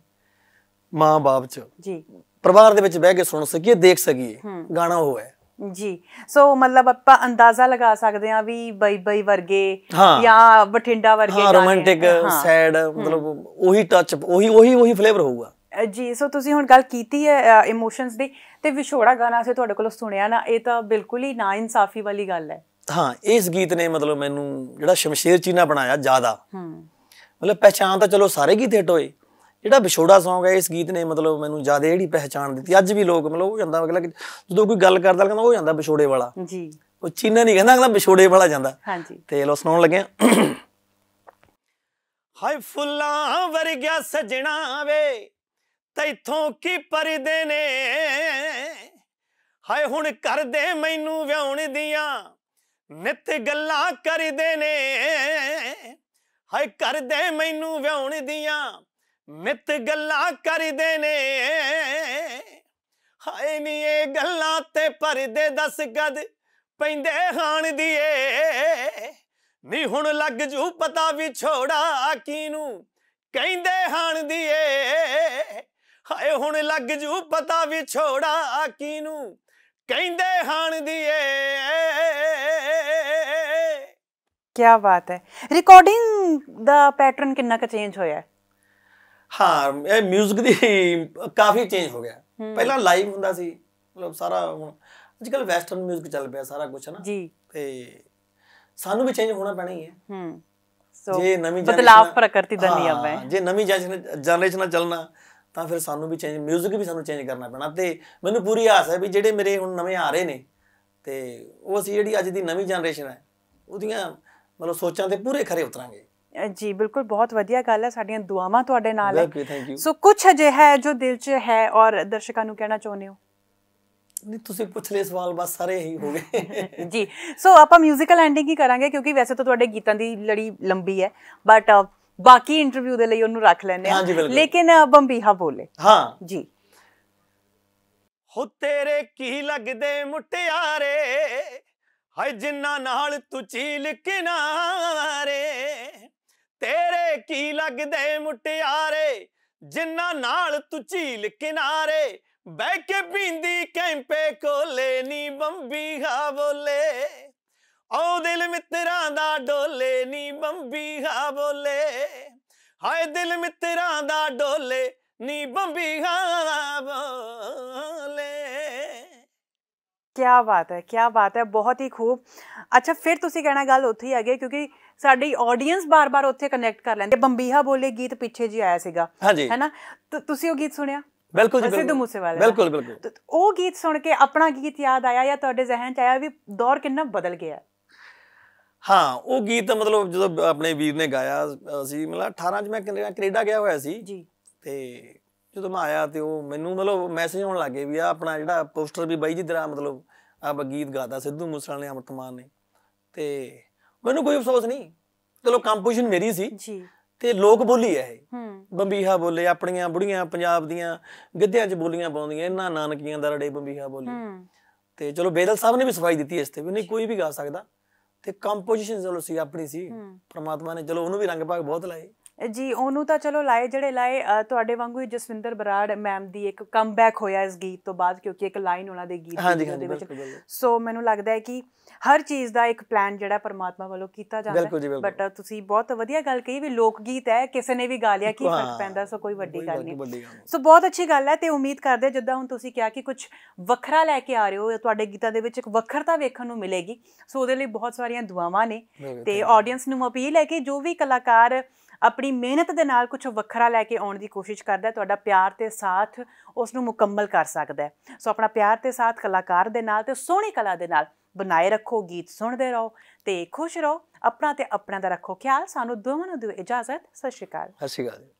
ਮਾਂ-ਬਾਪ 'ਚ ਜੀ ਪਰਿਵਾਰ ਦੇ ਵਿੱਚ ਬਹਿ ਕੇ ਸੁਣ ਸਕੀਏ ਦੇਖ ਸਕੀਏ ਗਾਣਾ ਉਹ ਹੈ ਜੀ ਸੋ ਮਤਲਬ ਆਪਾਂ ਅੰਦਾਜ਼ਾ ਲਗਾ ਸਕਦੇ ਆ ਵੀ ਬਈ ਬਈ ਵਰਗੇ ਜਾਂ ਬਠਿੰਡਾ ਵਰਗੇ ਹਾਂ ਰੋਮਾਂਟਿਕ ਸੈਡ ਮਤਲਬ ਉਹੀ ਟੱਚ ਉਹੀ ਉਹੀ ਉਹੀ ਫਲੇਵਰ ਹੋਊਗਾ ਜੀ ਸੋ ਤੁਸੀਂ ਹੁਣ ਗੱਲ ਕੀਤੀ ਹੈ ਇਮੋਸ਼ਨਸ ਦੀ ਤੇ ਵਿਛੋੜਾ ਗਾਣਾ ਅਸੀਂ ਤੁਹਾਡੇ ਕੋਲੋਂ ਸੁਣਿਆ ਨਾ ਇਹ ਤਾਂ ਬਿਲਕੁਲ ਹੀ ਨਾ ਇਨਸਾਫੀ ਵਾਲੀ ਗੱਲ ਹੈ ਹਾਂ ਇਸ ਗੀਤ ਨੇ ਮਤਲਬ ਮੈਨੂੰ ਜਿਹੜਾ ਸ਼ਮਸ਼ੇਰ ਚੀਨਾ ਬਣਾਇਆ ਜ਼ਿਆਦਾ ਹੂੰ ਮਤਲਬ ਪਹਿਚਾਨ ਤਾਂ ਚਲੋ ਸਾਰੇ ਗੀਤ ਹਿੱਟ ਹੋਏ ਜਿਹੜਾ ਵਿਛੋੜਾ Song ਹੈ ਇਸ ਗੀਤ ਨੇ ਮਤਲਬ ਮੈਨੂੰ ਜ਼ਿਆਦਾ ਜਿਹੜੀ ਪਹਿਚਾਨ ਦਿੱਤੀ ਅੱਜ ਵੀ ਲੋਕ ਮਤਲਬ ਹੋ ਜਾਂਦਾ ਅਗਲਾ ਜਦੋਂ ਕੋਈ ਗੱਲ ਕਰਦਾ ਕਹਿੰਦਾ ਉਹ ਜਾਂਦਾ ਵਿਛੋੜੇ ਵਾਲਾ ਜੀ ਉਹ ਚੀਨਾ ਨਹੀਂ ਕਹਿੰਦਾ ਅਗਲਾ ਵਿਛੋੜੇ ਵਾਲਾ ਜਾਂਦਾ ਹਾਂਜੀ ਤੇ ਲੋ ਸੁਣਾਉਣ ਲੱਗੇ ਹਾਈ ਫੁੱਲਾਂ ਵਰਗਿਆ ਸਜਣਾ ਵੇ ਤੈਥੋਂ ਕੀ ਪਰਦੇ ਨੇ ਹਾਏ ਹੁਣ ਕਰਦੇ ਮੈਨੂੰ ਵਿਆਉਣ ਦੀਆਂ ਨਿੱਤ ਗੱਲਾਂ ਕਰਦੇ ਨੇ ਹਾਏ ਕਰਦੇ ਮੈਨੂੰ ਵਿਆਉਣ ਦੀਆਂ ਨਿੱਤ ਗੱਲਾਂ ਕਰਦੇ ਨੇ ਹਾਏ ਨੀ ਇਹ ਗੱਲਾਂ ਤੇ ਪਰਦੇ ਦਸ ਗਦ ਪੈਂਦੇ ਹਾਣ ਦੀਏ ਨੀ ਹੁਣ ਲੱਗ ਜੂ ਪਤਾ ਵੀ ਛੋੜਾ ਕੀ ਨੂੰ ਕਹਿੰਦੇ ਹਾਣ ਦੀਏ ਹਾਏ ਹੁਣ ਲੱਗ ਜੂ ਪਤਾ ਵੀ ਛੋੜਾ ਆਕੀ ਨੂੰ ਕਹਿੰਦੇ ਹਾਣ ਦੀਏ ਕੀ ਬਾਤ ਹੈ ਰਿਕਾਰਡਿੰਗ ਦਾ ਪੈਟਰਨ ਕਿੰਨਾ ਕ ਚੇਂਜ ਹੋਇਆ ਹਾਂ ਇਹ 뮤직 ਦੀ ਕਾਫੀ ਚੇਂਜ ਹੋ ਗਿਆ ਪਹਿਲਾਂ ਲਾਈਵ ਹੁੰਦਾ ਸੀ ਮਤਲਬ ਸਾਰਾ ਹੁਣ ਅੱਜ ਕੱਲ ਵੈਸਟਰਨ 뮤직 ਚੱਲ ਪਿਆ ਸਾਰਾ ਕੁਝ ਨਾ ਜੀ ਤੇ ਸਾਨੂੰ ਵੀ ਚੇਂਜ ਹੋਣਾ ਪੈਣਾ ਹੀ ਹੈ ਹੂੰ ਸੋ ਜੇ ਨਵੀਂ ਬਦਲਾਅ ਪ੍ਰਕਿਰਤੀ ਦਾ ਨਿਯਮ ਹੈ ਜੇ ਨਵੀਂ ਜਨਰੇਸ਼ਨ ਜਨਰੇਸ਼ਨ ਚੱਲਣਾ ਤਾਂ ਫਿਰ ਸਾਨੂੰ ਵੀ ਚੇਂਜ 뮤직 ਵੀ ਸਾਨੂੰ ਚੇਂਜ ਕਰਨਾ ਪੈਣਾ ਤੇ ਮੈਨੂੰ ਪੂਰੀ ਆਸ ਹੈ ਵੀ ਜਿਹੜੇ ਮੇਰੇ ਹੁਣ ਨਵੇਂ ਆ ਰਹੇ ਨੇ ਤੇ ਉਹ ਅਸੀਂ ਜਿਹੜੀ ਅੱਜ ਦੀ ਨਵੀਂ ਜਨਰੇਸ਼ਨ ਹੈ ਉਹਦੀਆਂ ਮਤਲਬ ਸੋਚਾਂ ਤੇ ਪੂਰੇ ਖਰੇ ਉਤਰਾਂਗੇ ਜੀ ਬਿਲਕੁਲ ਬਹੁਤ ਵਧੀਆ ਗੱਲ ਹੈ ਸਾਡੀਆਂ ਦੁਆਵਾਂ ਤੁਹਾਡੇ ਨਾਲ ਹੈ ਸੋ ਕੁਝ ਅਜੇ ਹੈ ਜੋ ਦਿਲ 'ਚ ਹੈ ਔਰ ਦਰਸ਼ਕਾਂ ਨੂੰ ਕਹਿਣਾ ਚਾਹੁੰਦੇ ਹੋ ਨਹੀਂ ਤੁਸੀਂ ਪੁੱਛ ਲਏ ਸਵਾਲ ਬਸ ਸਾਰੇ ਹੀ ਹੋ ਗਏ ਜੀ ਸੋ ਆਪਾਂ 뮤지컬 ਐਂਡਿੰਗ ਹੀ ਕਰਾਂਗੇ ਕਿਉਂਕਿ ਵੈਸੇ ਤਾਂ ਤੁਹਾਡੇ ਗੀਤਾਂ ਦੀ ਲੜੀ ਲੰਬੀ ਹੈ ਬਟ ਬਾਕੀ ਇੰਟਰਵਿਊ ਦੇ ਲਈ ਉਹਨੂੰ ਰੱਖ ਲੈਨੇ ਆ ਲੇਕਿਨ ਬੰਬੀਹਾ ਬੋਲੇ ਹਾਂ ਜੀ ਹੋ ਤੇਰੇ ਕੀ ਲੱਗਦੇ ਮੁਟਿਆਰੇ ਹਾਏ ਜਿੰਨਾ ਨਾਲ ਤੂੰ ਚੀਲ ਕਿਨਾਰੇ ਤੇਰੇ ਕੀ ਲੱਗਦੇ ਮੁਟਿਆਰੇ ਜਿੰਨਾ ਨਾਲ ਤੂੰ ਚੀਲ ਕਿਨਾਰੇ ਬਹਿ ਕੇ ਪੀਂਦੀ ਕੈਂਪੇ ਕੋਲੇ ਨੀ ਬੰਬੀਹਾ ਬੋਲੇ ਓ ਦਿਲ ਮਿੱਤਰਾਂ ਦਾ ਡੋਲੇ ਨੀ ਬੰਬੀ ਹਾ ਬੋਲੇ ਹਾਏ ਦਿਲ ਮਿੱਤਰਾਂ ਦਾ ਡੋਲੇ ਨੀ ਬੰਬੀ ਹਾ ਬੋਲੇ ਕੀ ਬਾਤ ਹੈ ਕੀ ਬਾਤ ਹੈ ਬਹੁਤ ਹੀ ਖੂਬ ਅੱਛਾ ਫਿਰ ਤੁਸੀਂ ਕਹਿਣਾ ਗੱਲ ਉੱਥੇ ਹੀ ਆ ਗਈ ਕਿਉਂਕਿ ਸਾਡੀ ਆਡੀਅנס ਬਾਰ-ਬਾਰ ਉੱਥੇ ਕਨੈਕਟ ਕਰ ਲੈਂਦੀ ਬੰਬੀਹਾ ਬੋਲੇ ਗੀਤ ਪਿੱਛੇ ਜੀ ਆਇਆ ਸੀਗਾ ਹੈਨਾ ਤੁਸੀਂ ਉਹ ਗੀਤ ਸੁਣਿਆ ਬਿਲਕੁਲ ਜੀ ਸਿੱਧੂ ਮੂਸੇਵਾਲਾ ਬਿਲਕੁਲ ਬਿਲਕੁਲ ਉਹ ਗੀਤ ਸੁਣ ਕੇ ਆਪਣਾ ਗੀਤ ਯਾਦ ਆਇਆ ਜਾਂ ਤੁਹਾਡੇ ਜ਼ਿਹਨ ਚ ਆਇਆ ਵੀ ਦੌਰ ਕਿੰਨਾ ਬਦਲ ਗਿਆ ਹਾਂ ਉਹ ਗੀਤ ਮਤਲਬ ਜਦੋਂ ਆਪਣੇ ਵੀਰ ਨੇ ਗਾਇਆ ਸੀ ਮਤਲਬ 18 ਚ ਮੈਂ ਕੈਨੇਡਾ ਗਿਆ ਹੋਇਆ ਸੀ ਜੀ ਤੇ ਜਦੋਂ ਮੈਂ ਆਇਆ ਤੇ ਉਹ ਮੈਨੂੰ ਮਤਲਬ ਮੈਸੇਜ ਆਉਣ ਲੱਗੇ ਵੀ ਆ ਆਪਣਾ ਜਿਹੜਾ ਪੋਸਟਰ ਵੀ ਬਾਈ ਜੀ ਦਰਾ ਮਤਲਬ ਆ ਗੀਤ ਗਾਦਾ ਸਿੱਧੂ ਮੂਸੇਵਾਲ ਨੇ ਅਮਰਤਮਾਨ ਨੇ ਤੇ ਮੈਨੂੰ ਕੋਈ ਅਫਸੋਸ ਨਹੀਂ ਚਲੋ ਕੰਪੋਜੀਸ਼ਨ ਮੇਰੀ ਸੀ ਜੀ ਤੇ ਲੋਕ ਬੋਲੀ ਹੈ ਇਹ ਬੰਬੀਹਾ ਬੋਲੇ ਆਪਣੀਆਂ ਬੁੜੀਆਂ ਪੰਜਾਬ ਦੀਆਂ ਗਿੱਧਿਆਂ 'ਚ ਬੋਲੀਆਂ ਪਾਉਂਦੀਆਂ ਇਹਨਾਂ ਨਾਨਕੀਆਂ ਦਾ ਰੜੇ ਬੰਬੀਹਾ ਬੋਲੀ ਤੇ ਚਲੋ ਬੇਦਲ ਸਾਹਿਬ ਨੇ ਵੀ ਸਫਾਈ ਦਿੱਤੀ ਇਸ ਤੇ ਵੀ ਨਹੀਂ ਕੋਈ ਵੀ ਗਾ ਸਕਦਾ ਤੇ ਕੰਪੋਜੀਸ਼ਨ ਜਲੋ ਸੀ ਆਪਣੀ ਸੀ ਪ੍ਰਮਾਤਮਾ ਨੇ ਚਲੋ ਉਹਨੂੰ ਵੀ ਰੰਗ ਭਾਗ ਬਹੁਤ ਲਾਏ ਜੀ ਉਹਨੂੰ ਤਾਂ ਚਲੋ ਲਾਏ ਜਿਹੜੇ ਲਾਏ ਤੁਹਾਡੇ ਵਾਂਗੂ ਹੀ ਜਸਵਿੰਦਰ ਬਰਾੜ ਮੈਮ ਦੀ ਇੱਕ ਕਮਬੈਕ ਹੋਇਆ ਇਸ ਗੀਤ ਤੋਂ ਬਾਅਦ ਕਿਉਂਕਿ ਇੱਕ ਲਾਈਨ ਉਹਨਾਂ ਦੇ ਗੀਤ ਦੇ ਵਿੱਚ ਸੋ ਮੈਨੂੰ ਲੱਗਦਾ ਹੈ ਕਿ ਹਰ ਚੀਜ਼ ਦਾ ਇੱਕ ਪਲਾਨ ਜਿਹੜਾ ਪਰਮਾਤਮਾ ਵੱਲੋਂ ਕੀਤਾ ਜਾਂਦਾ ਹੈ ਬਟ ਤੁਸੀਂ ਬਹੁਤ ਵਧੀਆ ਗੱਲ ਕਹੀ ਵੀ ਲੋਕ ਗੀਤ ਹੈ ਕਿਸੇ ਨੇ ਵੀ ਗਾ ਲਿਆ ਕੀ ਫਰਕ ਪੈਂਦਾ ਸੋ ਕੋਈ ਵੱਡੀ ਗੱਲ ਨਹੀਂ ਸੋ ਬਹੁਤ ਅੱਛੀ ਗੱਲ ਹੈ ਤੇ ਉਮੀਦ ਕਰਦੇ ਜਿੱਦਾਂ ਹੁਣ ਤੁਸੀਂ ਕਿਹਾ ਕਿ ਕੁਝ ਵੱਖਰਾ ਲੈ ਕੇ ਆ ਰਹੇ ਹੋ ਤੁਹਾਡੇ ਗੀਤਾਂ ਦੇ ਵਿੱਚ ਇੱਕ ਵੱਖਰਤਾ ਵੇਖਣ ਨੂੰ ਮਿਲੇਗੀ ਸੋ ਉਹਦੇ ਲਈ ਬਹੁਤ ਸਾਰੀਆਂ ਦੁਆਵਾਂ ਨੇ ਤੇ ਆਡੀਅנס ਨੂੰ ਅਪੀਲ ਹੈ ਕਿ ਜੋ ਵੀ ਕਲਾਕਾਰ ਆਪਣੀ ਮਿਹਨਤ ਦੇ ਨਾਲ ਕੁਝ ਵੱਖਰਾ ਲੈ ਕੇ ਆਉਣ ਦੀ ਕੋਸ਼ਿਸ਼ ਕਰਦਾ ਤੁਹਾਡਾ ਪਿਆਰ ਤੇ ਸਾਥ ਉਸ ਨੂੰ ਮੁਕੰਮਲ ਕਰ ਸਕਦਾ ਸੋ ਆਪਣਾ ਪਿਆਰ ਤੇ ਸਾਥ ਕਲਾਕਾਰ ਦੇ ਨਾਲ ਤੇ ਸੋਹਣੀ ਕਲਾ ਦੇ ਨਾਲ ਬਣਾਏ ਰੱਖੋ ਗੀਤ ਸੁਣਦੇ ਰਹੋ ਤੇ ਖੁਸ਼ ਰਹੋ ਆਪਣਾ ਤੇ ਆਪਣਾ ਦਾ ਰੱਖੋ ਖਿਆਲ ਸਾਨੂੰ ਦੋਵਾਂ ਨੂੰ ਦਿਓ ਇਜਾਜ਼ਤ ਸਤਿ ਸ਼੍ਰੀ ਅਕਾਲ ਸਤਿ ਸ਼੍ਰੀ ਅਕਾਲ